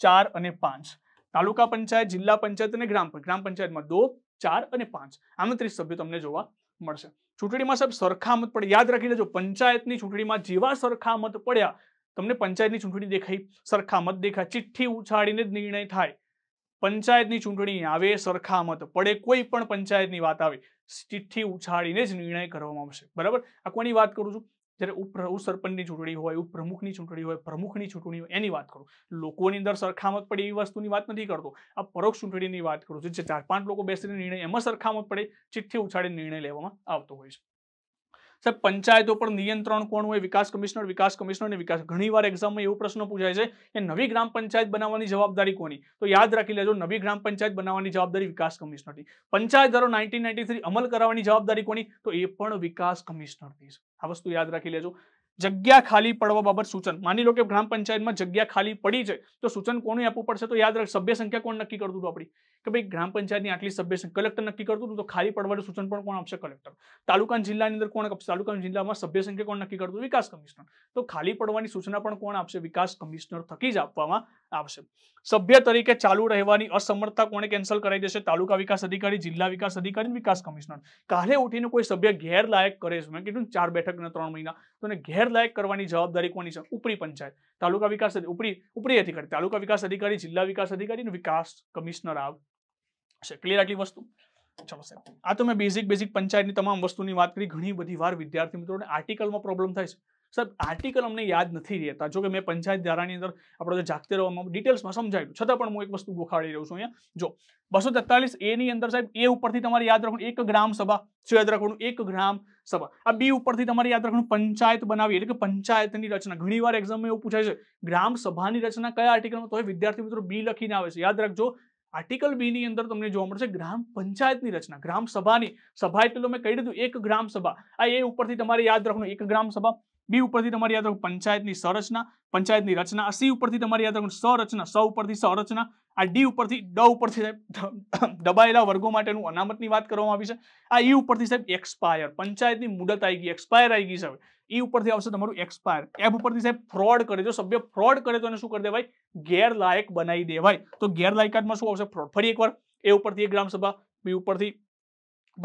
ચાર અને પાંચ તાલુકા પંચાયત જિલ્લા પંચાયત અને ગ્રામ ગ્રામ પંચાયતમાં દો ચાર અને પાંચ આમંત્રિત સભ્યો તમને જોવા મળશે ચૂંટણીમાં સાહેબ સરખા મત પડે યાદ રાખી લેજો પંચાયતની ચૂંટણીમાં જેવા સરખા મત પડ્યા તમને પંચાયતની ચૂંટણી દેખાઈ સરખા મત દેખાય ચિઠ્ઠી ઉછાળીને જ નિર્ણય થાય પંચાયતની ચૂંટણી આવે સરખા મત પડે કોઈ પણ પંચાયતની વાત આવે ચિઠ્ઠી ઉછાળીને જ નિર્ણય કરવામાં આવશે બરાબર આ કોની વાત કરું છું જ્યારે ઉપ ઉપસરપંચની ચૂંટણી હોય ઉપપ્રમુખની ચૂંટણી હોય પ્રમુખની ચૂંટણી હોય એની વાત કરું લોકોની અંદર સરખામત પડે એવી વસ્તુની વાત નથી કરતો આ પરોક્ષ ચૂંટણીની વાત કરું છું જે ચાર પાંચ લોકો બેસીને નિર્ણય એમાં સરખામત પડે ચિઠ્ઠી ઉછાડીને નિર્ણય લેવામાં આવતો હોય છે સાહેબ પંચાયતો પર નિયંત્રણ કોણ હોય વિકાસ કમિશનર વિકાસ કમિશનર અને વિકાસ ઘણીવાર એક્ઝામમાં એવો પ્રશ્ન પૂછાય છે કે નવી ગ્રામ પંચાયત બનાવવાની જવાબદારી કોની તો યાદ રાખી લેજો નવી ગ્રામ પંચાયત બનાવવાની જવાબદારી વિકાસ કમિશનરની પંચાયત ધારો નાઇન્ટીન અમલ કરાવવાની જવાબદારી કોની તો એ પણ વિકાસ કમિશનરની આ વસ્તુ યાદ રાખી લેજો જગ્યા ખાલી પડવા બાબત સૂચન માની લો કે ગ્રામ પંચાયતમાં જગ્યા ખાલી પડી છે તો સૂચન કોને આપવું પડશે તો યાદ રાખ સભ્ય સંખ્યા કોણ નક્કી કરતું હતું આપણી કે ભાઈ ગ્રામ પંચાયતની આટલી સભ્ય સંખ્યા કલેક્ટર નક્કી કરતું હતું તો ખાલી પડવાનું સૂચન પણ કોણ આપશે કલેક્ટર તાલુકા જિલ્લાની અંદર કોણ આપશે તાલુકા જિલ્લામાં સભ્ય સંખ્યા કોણ નક્કી કરતું વિકાસ કમિશનર તો ખાલી પડવાની સૂચના પણ કોણ આપશે વિકાસ કમિશનર થકી જ આપવામાં આવશે સભ્ય તરીકે ચાલુ રહેવાની અસમર્થતા કોણે કેન્સલ કરાઈ દેશે તાલુકા વિકાસ અધિકારી જિલ્લા વિકાસ અધિકારી વિકાસ કમિશનર કાલે ઉઠીને કોઈ સભ્ય ગેરલાયક કરે છે મેં કીધું ચાર બેઠક ને ત્રણ મહિના તો એને ગેરલાયક કરવાની જવાબદારી કોની છે ઉપરી પંચાયત તાલુકા વિકાસ ઉપરી ઉપરી અધિકારી તાલુકા વિકાસ અધિકારી જિલ્લા વિકાસ અધિકારી વિકાસ કમિશનર આવશે ક્લિયર આટલી વસ્તુ ચલો સાહેબ આ તો મેં બેઝિક બેઝિક પંચાયતની તમામ વસ્તુની વાત કરી ઘણી બધી વાર વિદ્યાર્થી મિત્રોને આર્ટિકલમાં પ્રોબ્લેમ થાય છે सब आर्टिकल हमने याद नहीं किया था जो कि मैं पंचायत धारा के अंदर आप लोग जो जागते रहो में डिटेल्स में समझा दूं छता पण मैं एक वस्तु गोखाडी रहू છું અયા જો 243 ए ની અંદર સાહેબ એ ઉપરથી તમારે યાદ રાખવું એક ગ્રામ સભા યાદ રાખવું એક ગ્રામ સભા અબ બી ઉપરથી તમારે યાદ રાખવું પંચાયત બનાવી એટલે કે પંચાયત ની રચના ઘણીવાર એક્ઝામ મે એવું પૂછાય છે ગ્રામ સભા ની રચના કયા આર્ટિકલ માં તોય વિદ્યાર્થી મિત્રો બી લખીને આવે છે યાદ રાખજો આર્ટિકલ બી ની અંદર તમને જોવાનું હશે ગ્રામ પંચાયત ની રચના ગ્રામ સભા ની સભા એટલે મે કહી દીધું એક ગ્રામ સભા આ એ ઉપરથી તમારે યાદ રાખવું એક ગ્રામ સભા બી ઉપરથી તમારી યાદ રાખો પંચાયતની સંરચના પંચાયતની રચના સી ઉપરથી તમારી યાદ રાખો સંરચના સ ઉપરથી સંરચના આ ડી ઉપરથી ડ ઉપરથી દબાયેલા વર્ગો માટેનું અનામતની વાત કરવામાં આવી છે આ ઈ ઉપરથી સાહેબ એક્સપાયર પંચાયતની મુદત આવી ગઈ એક્સપાયર આવી ગઈ સાહેબ ઈ ઉપરથી આવશે તમારું એક્સપાયર એફ ઉપરથી સાહેબ ફ્રોડ કરે જો સભ્ય ફ્રોડ કરે તો એને શું કરી દેવાય ગેરલાયક બનાવી દેવાય તો ગેરલાયકાતમાં શું આવશે ફ્રોડ ફરી એકવાર એ ઉપરથી એક ગ્રામસભા બી ઉપરથી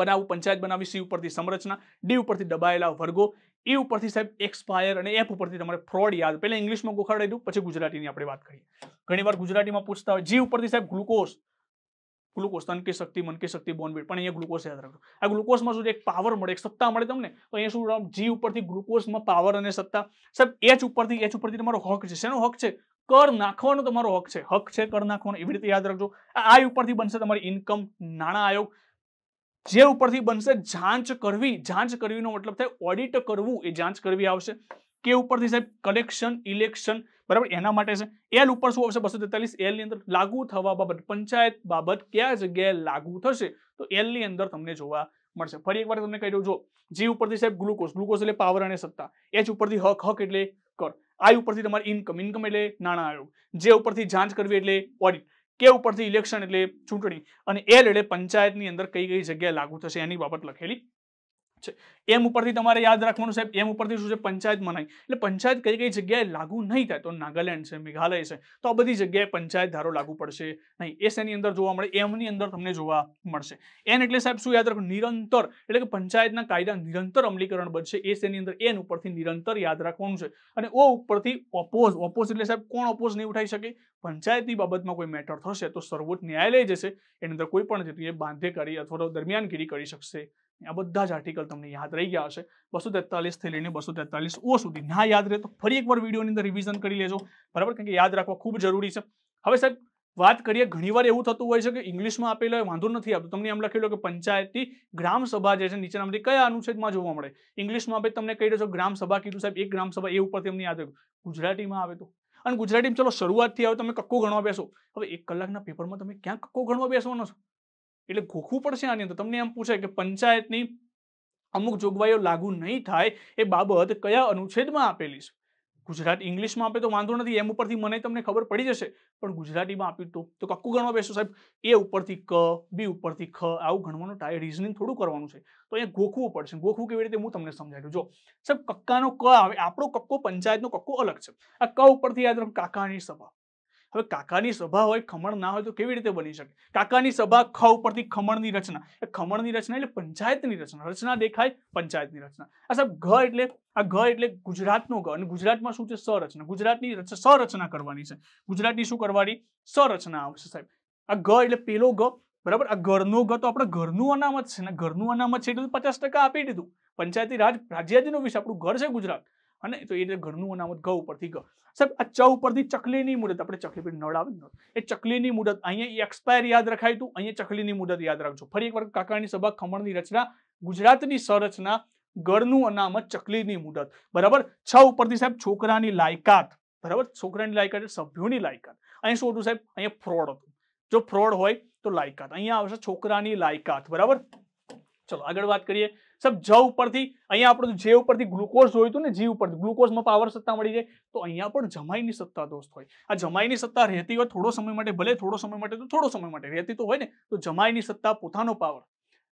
બનાવું પંચાયત બનાવી સી ઉપરથી સંરચના ડી ઉપરથી દબાયેલા વર્ગો એ ઉપરથી સાહેબ એક્સપાયર અને એપ ઉપરથી તમારે ફ્રોડ યાદ પહેલાં ઇંગ્લિશમાં ગોખાડાઈ દઉં પછી ગુજરાતીની આપણે વાત કરીએ ઘણીવાર ગુજરાતીમાં પૂછતા હોય જી ઉપરથી સાહેબ ગ્લુકોઝ ગ્લુકોઝ તનકી શક્તિ મનકી શક્તિ બોનબીટ પણ અહીંયા ગ્લુકોઝ યાદ રાખજો આ ગ્લુકોઝમાં શું એક પાવર મળે એક સત્તા મળે તમને તો અહીંયા શું જી ઉપરથી ગ્લુકોઝમાં પાવર અને સત્તા સાહેબ એચ ઉપરથી એચ ઉપરથી તમારો હક છે શેનો હક છે કર નાખવાનો તમારો હક છે હક છે કર નાખવાનો એવી રીતે યાદ રાખજો આ ઉપરથી બનશે તમારી ઇન્કમ નાણાં આયોગ જે ઉપરથી બનશે જાંચ કરવી જાંચ કરવીનો મતલબ થાય ઓડિટ કરવું એ જાંચ કરવી આવશે કે ઉપરથી સાહેબ કલેક્શન ઇલેક્શન બરાબર એના માટે છે એલ ઉપર શું આવશે બસો તેતાલીસ એલની અંદર લાગુ થવા બાબત પંચાયત બાબત કયા જગ્યાએ લાગુ થશે તો એલની અંદર તમને જોવા મળશે ફરી એક વાર તમને કહી દઉં જો જી ઉપરથી સાહેબ ગ્લુકોઝ ગ્લુકોઝ એટલે પાવર અને સત્તા એચ ઉપરથી હક હક એટલે કર આ ઉપરથી તમારી ઇન્કમ ઇન્કમ એટલે નાણાં આયોગ જે ઉપરથી જાંચ કરવી એટલે ઓડિટ કે ઉપરથી ઇલેક્શન એટલે ચૂંટણી અને એલ એટલે પંચાયતની અંદર કઈ કઈ જગ્યાએ લાગુ થશે એની બાબત લખેલી છે એમ ઉપરથી તમારે યાદ રાખવાનું સાહેબ એમ ઉપરથી શું છે પંચાયત મનાય એટલે પંચાયત કઈ કઈ જગ્યાએ લાગુ નહીં થાય તો નાગાલેન્ડ છે મેઘાલય છે તો આ બધી જગ્યાએ પંચાયત ધારો લાગુ પડશે નહીં એ શેની અંદર જોવા મળે એમની અંદર તમને જોવા મળશે એન એટલે સાહેબ શું યાદ રાખો નિરંતર એટલે કે પંચાયતના કાયદા નિરંતર અમલીકરણ બનશે એ શેની અંદર એન ઉપરથી નિરંતર યાદ રાખવાનું છે અને ઓ ઉપરથી ઓપોઝ ઓપોઝ એટલે સાહેબ કોણ ઓપોઝ નહીં ઉઠાઈ શકે પંચાયતની બાબતમાં કોઈ મેટર થશે તો સર્વોચ્ચ ન્યાયાલય જશે એની અંદર કોઈ પણ જગ્યાએ બાંધેકારી અથવા તો દરમિયાનગીરી કરી શકશે આ બધા જ આર્ટિકલ તમને યાદ રહી ગયા હશે બસો તેતાલીસથી લઈને બસો તેતાલીસ ઓ સુધી ના યાદ રહે તો ફરી એકવાર વિડીયોની અંદર રિવિઝન કરી લેજો બરાબર કારણ કે યાદ રાખવા ખૂબ જરૂરી છે હવે સાહેબ વાત કરીએ ઘણીવાર એવું થતું હોય છે કે ઇંગ્લિશમાં આપેલો વાંધો નથી આપતો તમને એમ લખેલો કે પંચાયતી ગ્રામ સભા જે છે નીચેનામાંથી કયા અનુચ્છેદમાં જોવા મળે ઇંગ્લિશમાં આપણે તમને કહી દો છો ગ્રામ સભા કીધું સાહેબ એક ગ્રામ સભા એ ઉપરથી અમને યાદ આવ્યું ગુજરાતીમાં આવે તો અને ગુજરાતીમાં ચલો શરૂઆતથી આવે તમે કક્કો ગણવા બેસો હવે એક કલાકના પેપરમાં તમે ક્યાં કક્કો ગણવા બેસવાનો છો એટલે ઘોખવું પડશે આની અંદર તમને એમ પૂછે કે પંચાયતની અમુક જોગવાઈઓ લાગુ નહીં થાય એ બાબત કયા અનુચ્છેદમાં આપેલી છે ગુજરાત ઇંગ્લિશમાં આપે તો વાંધો નથી એમ ઉપરથી મને તમને ખબર પડી જશે પણ ગુજરાતીમાં આપ્યું તો કક્કું ગણવા બેસો સાહેબ એ ઉપરથી ક બી ઉપરથી ખ આવું ગણવાનું ટાય રીઝનિંગ થોડું કરવાનું છે તો અહીંયા ગોખવું પડશે ગોખવું કેવી રીતે હું તમને સમજાવી જો સાહેબ કક્કાનો ક આવે આપણો કક્કો પંચાયતનો કક્કો અલગ છે આ ક ઉપરથી યાદ રાખો કાકાની સભા હવે કાકાની સભા હોય ખમણ ના હોય તો કેવી રીતે બની શકે કાકાની સભા ખ ઉપરથી ખમણની રચના એ ખમણની રચના એટલે પંચાયતની રચના રચના દેખાય પંચાયતની રચના આ સાહેબ ઘ એટલે આ ઘ એટલે ગુજરાતનો ઘ અને ગુજરાતમાં શું છે સરચના ગુજરાતની સરચના કરવાની છે ગુજરાતની શું કરવાની સરચના આવશે સાહેબ આ ઘ એટલે પેલો ઘ બરાબર આ ઘરનો ઘ તો આપણે ઘરનું અનામત છે ને ઘરનું અનામત છે એટલે પચાસ ટકા આપી દીધું પંચાયતી રાજ રાજ્યાજીનો વિષય આપણું ઘર છે ગુજરાત અને તો એ રીતે ઘરનું અનામત ઘઉં ઉપરથી ઘઉં સાહેબ આ ચ ઉપરથી ચકલીની મુદત આપણે ચકલી પર નળ આવે એ ચકલીની મુદત અહીંયા એક્સપાયર યાદ રખાય હતું અહીંયા ચકલીની મુદત યાદ રાખજો ફરી એકવાર કાકાની સભા ખમણની રચના ગુજરાતની સંરચના ઘરનું અનામત ચકલીની મુદત બરાબર છ ઉપરથી સાહેબ છોકરાની લાયકાત બરાબર છોકરાની લાયકાત સભ્યોની લાયકાત અહીં શું હતું સાહેબ અહીંયા ફ્રોડ હતું જો ફ્રોડ હોય તો લાયકાત અહીંયા આવશે છોકરાની લાયકાત બરાબર ચલો આગળ વાત કરીએ સબ જ ઉપરથી અહીંયા આપણે જે ઉપરથી ગ્લુકોઝ જોયું હતું ને જી ઉપરથી ગ્લુકોઝમાં પાવર સત્તા મળી જાય તો અહીંયા પણ જમાઈની સત્તા દોસ્ત હોય આ જમાઈની સત્તા રહેતી હોય થોડો સમય માટે ભલે થોડો સમય માટે તો થોડો સમય માટે રહેતી તો હોય ને તો જમાઈની સત્તા પોતાનો પાવર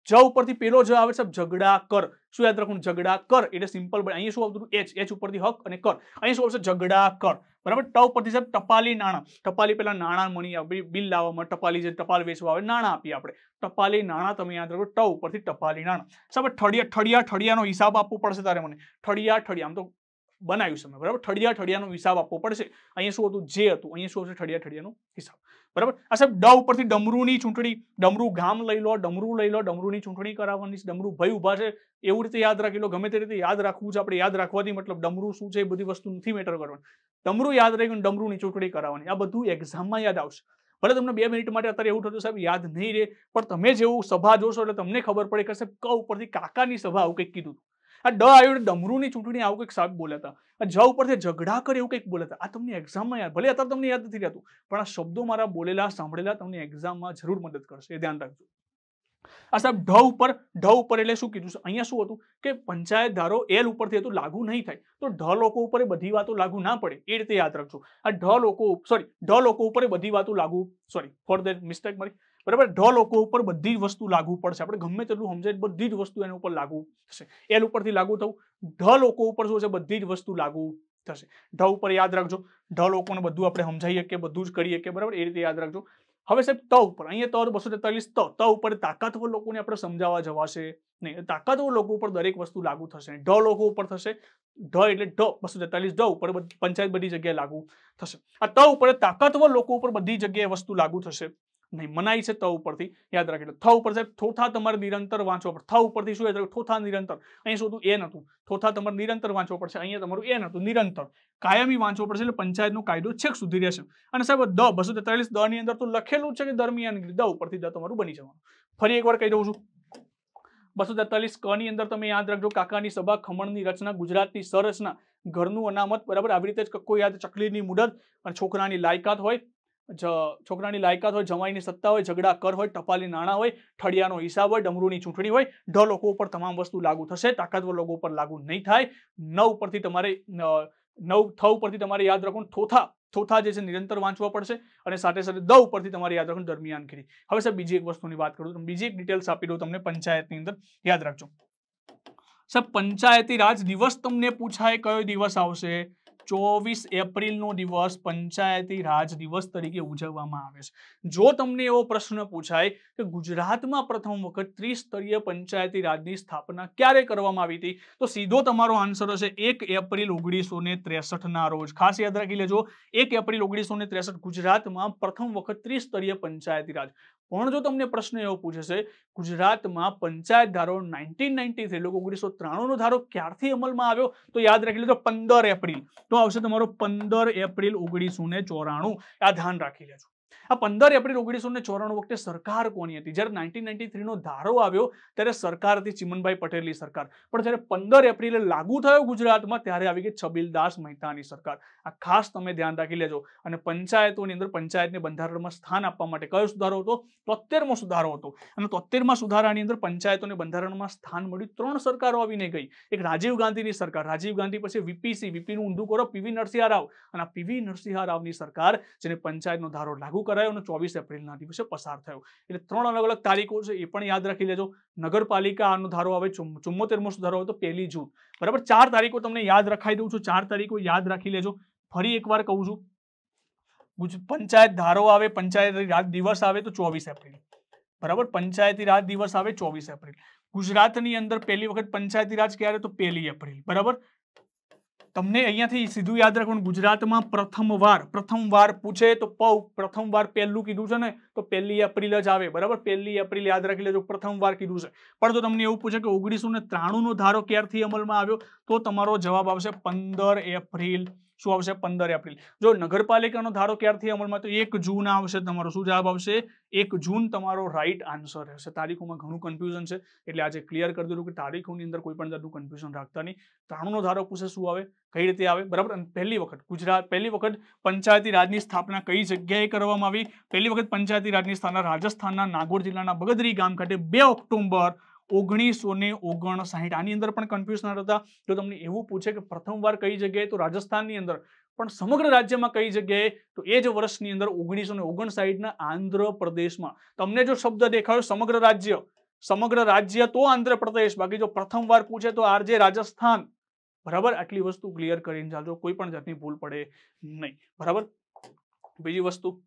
જ ઉપરથી પેલો જ આવે છે ઝઘડા કર શું યાદ રાખવું ઝઘડા કર એટલે સિમ્પલ બને અહીંયા શું આવતું એચ એચ ઉપરથી હક અને કર અહીંયા શું આવશે ઝઘડા કર બરાબર ટ ઉપરથી સાહેબ ટપાલી નાણાં ટપાલી પેલા નાણાં મણી આવે બિલ લાવવામાં ટપાલી જે ટપાલ વેચવા આવે નાણાં આપીએ આપણે ટપાલી નાણા તમે યાદ રાખો ટ ઉપરથી ટપાલી નાણા સાહેબ ઠળિયા ઠળિયા ઠળિયાનો હિસાબ આપવો પડશે તારે મને ઠળિયા ઠળિયા આમ તો બનાવ્યું છે બરાબર ઠળિયા ઠળિયાનો હિસાબ આપવો પડશે અહીંયા શું હતું જે હતું અહીંયા શું હશે ઠળિયા ઠળિયાનો હિસાબ બરાબર આ સાહેબ ડ ઉપરથી ડમરૂની ચૂંટણી ડમરૂ ગામ લઈ લો ડમરુ લઈ લો ડમરૂની ચૂંટણી કરાવવાની ડમરુ ભય ઉભા છે એવું રીતે યાદ રાખી લો ગમે તે રીતે યાદ રાખવું છે આપણે યાદ રાખવાથી મતલબ ડમરુ શું છે એ બધી વસ્તુ નથી મેટર કરવાની ડમરુ યાદ રાખીને ડમરુની ચૂંટણી કરાવવાની આ બધું એક્ઝામમાં યાદ આવશે ભલે તમને બે મિનિટ માટે અત્યારે એવું થતું સાહેબ યાદ નહીં રહે પણ તમે જેવું સભા જોશો એટલે તમને ખબર પડે કે સાહેબ ક ઉપરથી કાકાની સભા આવું કંઈક કીધું આ ડ આવ્યું ડમરૂની ચૂંટણી આવું કંઈક સાહેબ બોલ્યા હતા જ ઉપરથી ઝઘડા કરે એવું કંઈક બોલ્યા હતા આ તમને એક્ઝામમાં યાદ ભલે અત્યારે તમને યાદ નથી રહેતું પણ આ શબ્દો મારા બોલેલા સાંભળેલા તમને એક્ઝામમાં જરૂર મદદ કરશે એ ધ્યાન રાખજો આ સાહેબ ઢ ઉપર ઢ ઉપર એટલે શું કીધું છે અહીંયા શું હતું કે પંચાયત ધારો એલ ઉપરથી હતું લાગુ નહીં થાય તો ઢ લોકો ઉપર બધી વાતો લાગુ ના પડે એ રીતે યાદ રાખજો આ ઢ લોકો સોરી ઢ લોકો ઉપર બધી વાતો લાગુ સોરી ફોર ધ મિસ્ટેક મારી બરાબર ઢ લોકો ઉપર બધી જ વસ્તુ લાગુ પડશે આપણે ગમે તેટલું સમજાય બધી જ વસ્તુ એના ઉપર લાગુ થશે એલ ઉપરથી લાગુ થવું ઢ લોકો ઉપર શું છે બધી જ વસ્તુ લાગુ થશે ઢ ઉપર યાદ રાખજો ઢ લોકોને બધું આપણે સમજાવીએ કે બધું જ કરીએ કે બરાબર એ રીતે યાદ રાખજો હવે સાહેબ ત ઉપર અહીંયા તર બસો તેતાલીસ ત ત ઉપર તાકાતવર લોકોને આપણે સમજાવવા જવાશે નહીં તાકાતવર લોકો ઉપર દરેક વસ્તુ લાગુ થશે ઢ લોકો ઉપર થશે ઢ એટલે ઢ બસો તેતાલીસ ઢ ઉપર પંચાયત બધી જગ્યાએ લાગુ થશે આ ત ઉપર તાકાતવર લોકો ઉપર બધી જગ્યાએ વસ્તુ લાગુ થશે નહીં મનાઈ છે ત ઉપરથી યાદ રાખી લો થ ઉપર સાહેબ થોથા તમારે નિરંતર વાંચવો પડશે થ ઉપરથી શું યાદ થોથા નિરંતર અહીં શોધું એ નતું થોથા તમારે નિરંતર વાંચવો પડશે અહીંયા તમારું એ નતું નિરંતર કાયમી વાંચવો પડશે એટલે પંચાયતનો કાયદો છેક સુધી રહેશે અને સાહેબ દ બસો તેતાલીસ દ ની અંદર તો લખેલું છે કે દરમિયાન દ ઉપરથી દ તમારું બની જવાનું ફરી એકવાર કહી દઉં છું બસો તેતાલીસ ક ની અંદર તમે યાદ રાખજો કાકાની સભા ખમણની રચના ગુજરાતની સંરચના ઘરનું અનામત બરાબર આવી રીતે જ કોઈ યાદ ચકલીની મુદત અને છોકરાની લાયકાત હોય છોકરાની લાયકાત હોય જમાઈની સત્તા હોય ઝઘડા કર હોય ટપાલી નાણાં હોય ઠળિયાનો હિસાબ હોય ડમરૂની ચૂંટણી હોય ઢ લોકો ઉપર તમામ વસ્તુ લાગુ થશે તાકાતવર લોકો ઉપર લાગુ નહીં થાય નવ ઉપરથી તમારે નવ થ ઉપરથી તમારે યાદ રાખવું થોથા થોથા જે છે નિરંતર વાંચવા પડશે અને સાથે સાથે દ ઉપરથી તમારે યાદ રાખવું દરમિયાન દરમિયાનગીરી હવે સર બીજી એક વસ્તુની વાત કરું બીજી એક ડિટેલ્સ આપી દઉં તમને પંચાયતની અંદર યાદ રાખજો સાહેબ પંચાયતી રાજ દિવસ તમને પૂછાય કયો દિવસ આવશે ચોવીસ એપ્રિલનો દિવસ પંચાયતી રાજ દિવસ તરીકે ઉજવવામાં આવે છે જો તમને એવો પ્રશ્ન પૂછાય કે ગુજરાતમાં પ્રથમ વખત ત્રિસ્તરીય પંચાયતી રાજની સ્થાપના ક્યારે કરવામાં આવી હતી તો સીધો તમારો આન્સર હશે એક એપ્રિલ ઓગણીસો ને ત્રેસઠના રોજ ખાસ યાદ રાખી લેજો એક એપ્રિલ ઓગણીસો ને ત્રેસઠ ગુજરાતમાં પ્રથમ વખત ત્રિસ્તરીય પંચાયતી રાજ પણ જો તમને પ્રશ્ન એવો પૂછે છે ગુજરાતમાં પંચાયત ધારો નાઇન્ટીન નાઇન્ટી એટલે ઓગણીસો ત્રાણુંનો ધારો ક્યારથી અમલમાં આવ્યો તો યાદ રાખી લેજો પંદર એપ્રિલ તો આવશે તમારો પંદર એપ્રિલ ઓગણીસો ને ચોરાણું આ ધ્યાન રાખી લેજો આ પંદર એપ્રિલ ઓગણીસો ને ચોરાણું વખતે સરકાર કોની હતી જ્યારે નાઇન્ટીન નાઇન્ટી થ્રી નો ધારો આવ્યો ત્યારે સરકાર હતી ચિમનભાઈ પટેલની સરકાર પણ જ્યારે પંદર એપ્રિલે લાગુ થયો ગુજરાતમાં ત્યારે આવી ગઈ છબીલદાસ મહેતાની સરકાર આ ખાસ તમે ધ્યાન રાખી લેજો અને પંચાયતોની અંદર પંચાયતને બંધારણમાં સ્થાન આપવા માટે કયો સુધારો હતો તોતેરમો સુધારો હતો અને તોતેરમાં સુધારાની અંદર પંચાયતોને બંધારણમાં સ્થાન મળ્યું ત્રણ સરકારો આવીને ગઈ એક રાજીવ ગાંધીની સરકાર રાજીવ ગાંધી પછી વીપીસી વીપીનું ઊંધું કરો પીવી નરસિંહ રાવ અને આ પીવી નરસિંહ રાવની સરકાર જેને પંચાયતનો ધારો લાગુ કરાયો કરાયો અને ચોવીસ એપ્રિલના દિવસે પસાર થયો એટલે ત્રણ અલગ અલગ તારીખો છે એ પણ યાદ રાખી લેજો નગરપાલિકા આનો ધારો આવે ચુમ્મોતેરમો સુધારો આવે તો પહેલી જૂન બરાબર ચાર તારીખો તમને યાદ રખાઈ દઉં છું ચાર તારીખો યાદ રાખી લેજો ફરી એકવાર કહું છું પંચાયત ધારો આવે પંચાયત રાજ દિવસ આવે તો ચોવીસ એપ્રિલ બરાબર પંચાયતી રાજ દિવસ આવે ચોવીસ એપ્રિલ ગુજરાતની અંદર પહેલી વખત પંચાયતી રાજ ક્યારે તો પહેલી એપ્રિલ બરાબર તમને અહીંયાથી સીધું યાદ રાખવાનું ગુજરાતમાં પ્રથમવાર પ્રથમવાર પૂછે તો પૌ પ્રથમવાર પહેલું કીધું છે ને તો પહેલી એપ્રિલ જ આવે બરાબર પહેલી એપ્રિલ યાદ રાખી લેજો પ્રથમવાર કીધું છે પણ જો તમને એવું પૂછે કે ઓગણીસો ને નો ધારો ક્યારથી અમલમાં આવ્યો તો તમારો જવાબ આવશે પંદર એપ્રિલ શું આવશે પંદર એપ્રિલ જો નગરપાલિકાનો ધારો ક્યારથી અમલમાં તો એક જૂન આવશે તમારો શું જવાબ આવશે એક જૂન તમારો રાઇટ આન્સર રહેશે તારીખોમાં ઘણું કન્ફ્યુઝન છે એટલે આજે ક્લિયર કરી દીધું કે તારીખોની અંદર કોઈ પણ જાતનું કન્ફ્યુઝન રાખતા નહીં ત્રાણુંનો ધારો પૂછે શું આવે કઈ રીતે આવે બરાબર પહેલી વખત ગુજરાત પહેલી વખત પંચાયતી રાજની સ્થાપના કઈ જગ્યાએ કરવામાં આવી પહેલી વખત પંચાયતી રાજની સ્થાપના રાજસ્થાનના નાગોર જિલ્લાના બગદરી ગામ ખાતે બે ઓક્ટોબર ઓગણીસો ને ઓગણસાઠ આની અંદર પણ કન્ફ્યુઝન હતા જો તમને એવું પૂછે કે પ્રથમવાર કઈ જગ્યાએ તો રાજસ્થાનની અંદર પણ સમગ્ર રાજ્યમાં કઈ જગ્યાએ તો એ જ વર્ષની અંદર ઓગણીસો ને ઓગણસાઠના આંધ્રપ્રદેશમાં તમને જો શબ્દ દેખાયો સમગ્ર રાજ્ય સમગ્ર રાજ્ય તો આંધ્રપ્રદેશ બાકી જો પ્રથમવાર પૂછે તો આર રાજસ્થાન બરાબર આટલી વસ્તુ ક્લિયર કરીને ચાલજો કોઈ પણ જાતની ભૂલ પડે નહીં બરાબર બીજી વસ્તુ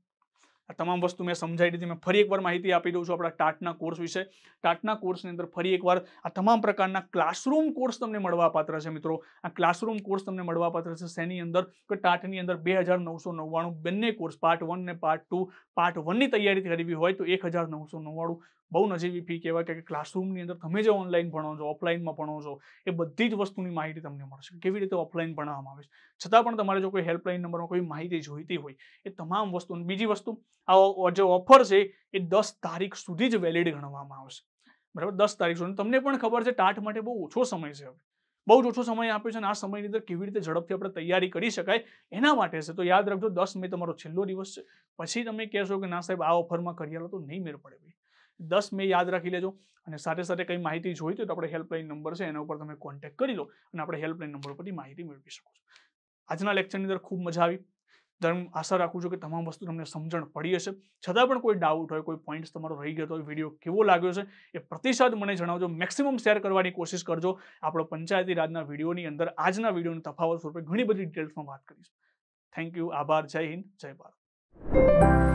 આ તમામ વસ્તુ મેં સમજાવી દીધી મેં ફરી એકવાર માહિતી આપી દઉં છું આપણા ટાટના કોર્સ વિશે ટાટના કોર્સની અંદર ફરી એકવાર આ તમામ પ્રકારના ક્લાસરૂમ કોર્સ તમને મળવાપાત્ર છે મિત્રો આ ક્લાસરૂમ કોર્સ તમને મળવાપાત્ર છે શેની અંદર કે ટાટની અંદર બે હજાર નવસો નવ્વાણું બંને કોર્સ પાર્ટ વન ને પાર્ટ ટુ પાર્ટ વનની તૈયારી કરવી હોય તો એક હજાર નવસો નવ્વાણું બહુ નજીવી ફી કહેવાય કે ક્લાસરૂમની અંદર તમે જે ઓનલાઈન ભણો છો ઓફલાઈનમાં ભણો છો એ બધી જ વસ્તુની માહિતી તમને મળશે કેવી રીતે ઓફલાઈન ભણવામાં આવે છે છતાં પણ તમારે જો કોઈ હેલ્પલાઇન નંબરમાં કોઈ માહિતી જોઈતી હોય એ તમામ વસ્તુ બીજી વસ્તુ આ જે ઓફર છે એ દસ તારીખ સુધી જ વેલિડ ગણવામાં આવશે બરાબર દસ તારીખ સુધી તમને પણ ખબર છે ટાટ માટે બહુ ઓછો સમય છે હવે બહુ જ ઓછો સમય આપ્યો છે અને આ સમયની અંદર કેવી રીતે ઝડપથી આપણે તૈયારી કરી શકાય એના માટે છે તો યાદ રાખજો દસ મે તમારો છેલ્લો દિવસ છે પછી તમે કહેશો કે ના સાહેબ આ ઓફરમાં કરી આલો તો નહીં મેળ પડે ભાઈ દસ મે યાદ રાખી લેજો અને સાથે સાથે કંઈ માહિતી જોઈતી તો આપણે હેલ્પલાઇન નંબર છે એના ઉપર તમે કોન્ટેક્ટ કરી લો અને આપણે હેલ્પલાઇન નંબર પરથી માહિતી મેળવી શકો છો આજના લેક્ચરની અંદર ખૂબ મજા આવી ધર્મ આશા રાખું છું કે તમામ વસ્તુ તમને સમજણ પડી હશે છતાં પણ કોઈ ડાઉટ હોય કોઈ પોઈન્ટ્સ તમારો રહી ગયો હોય વિડીયો કેવો લાગ્યો છે એ પ્રતિસાદ મને જણાવજો મેક્સિમમ શેર કરવાની કોશિશ કરજો આપણો પંચાયતી રાજના વિડીયોની અંદર આજના વિડીયોનો તફાવત સ્વરૂપે ઘણી બધી ડિટેલ્સમાં વાત કરીશું થેન્ક યુ આભાર જય હિન્દ જય ભારત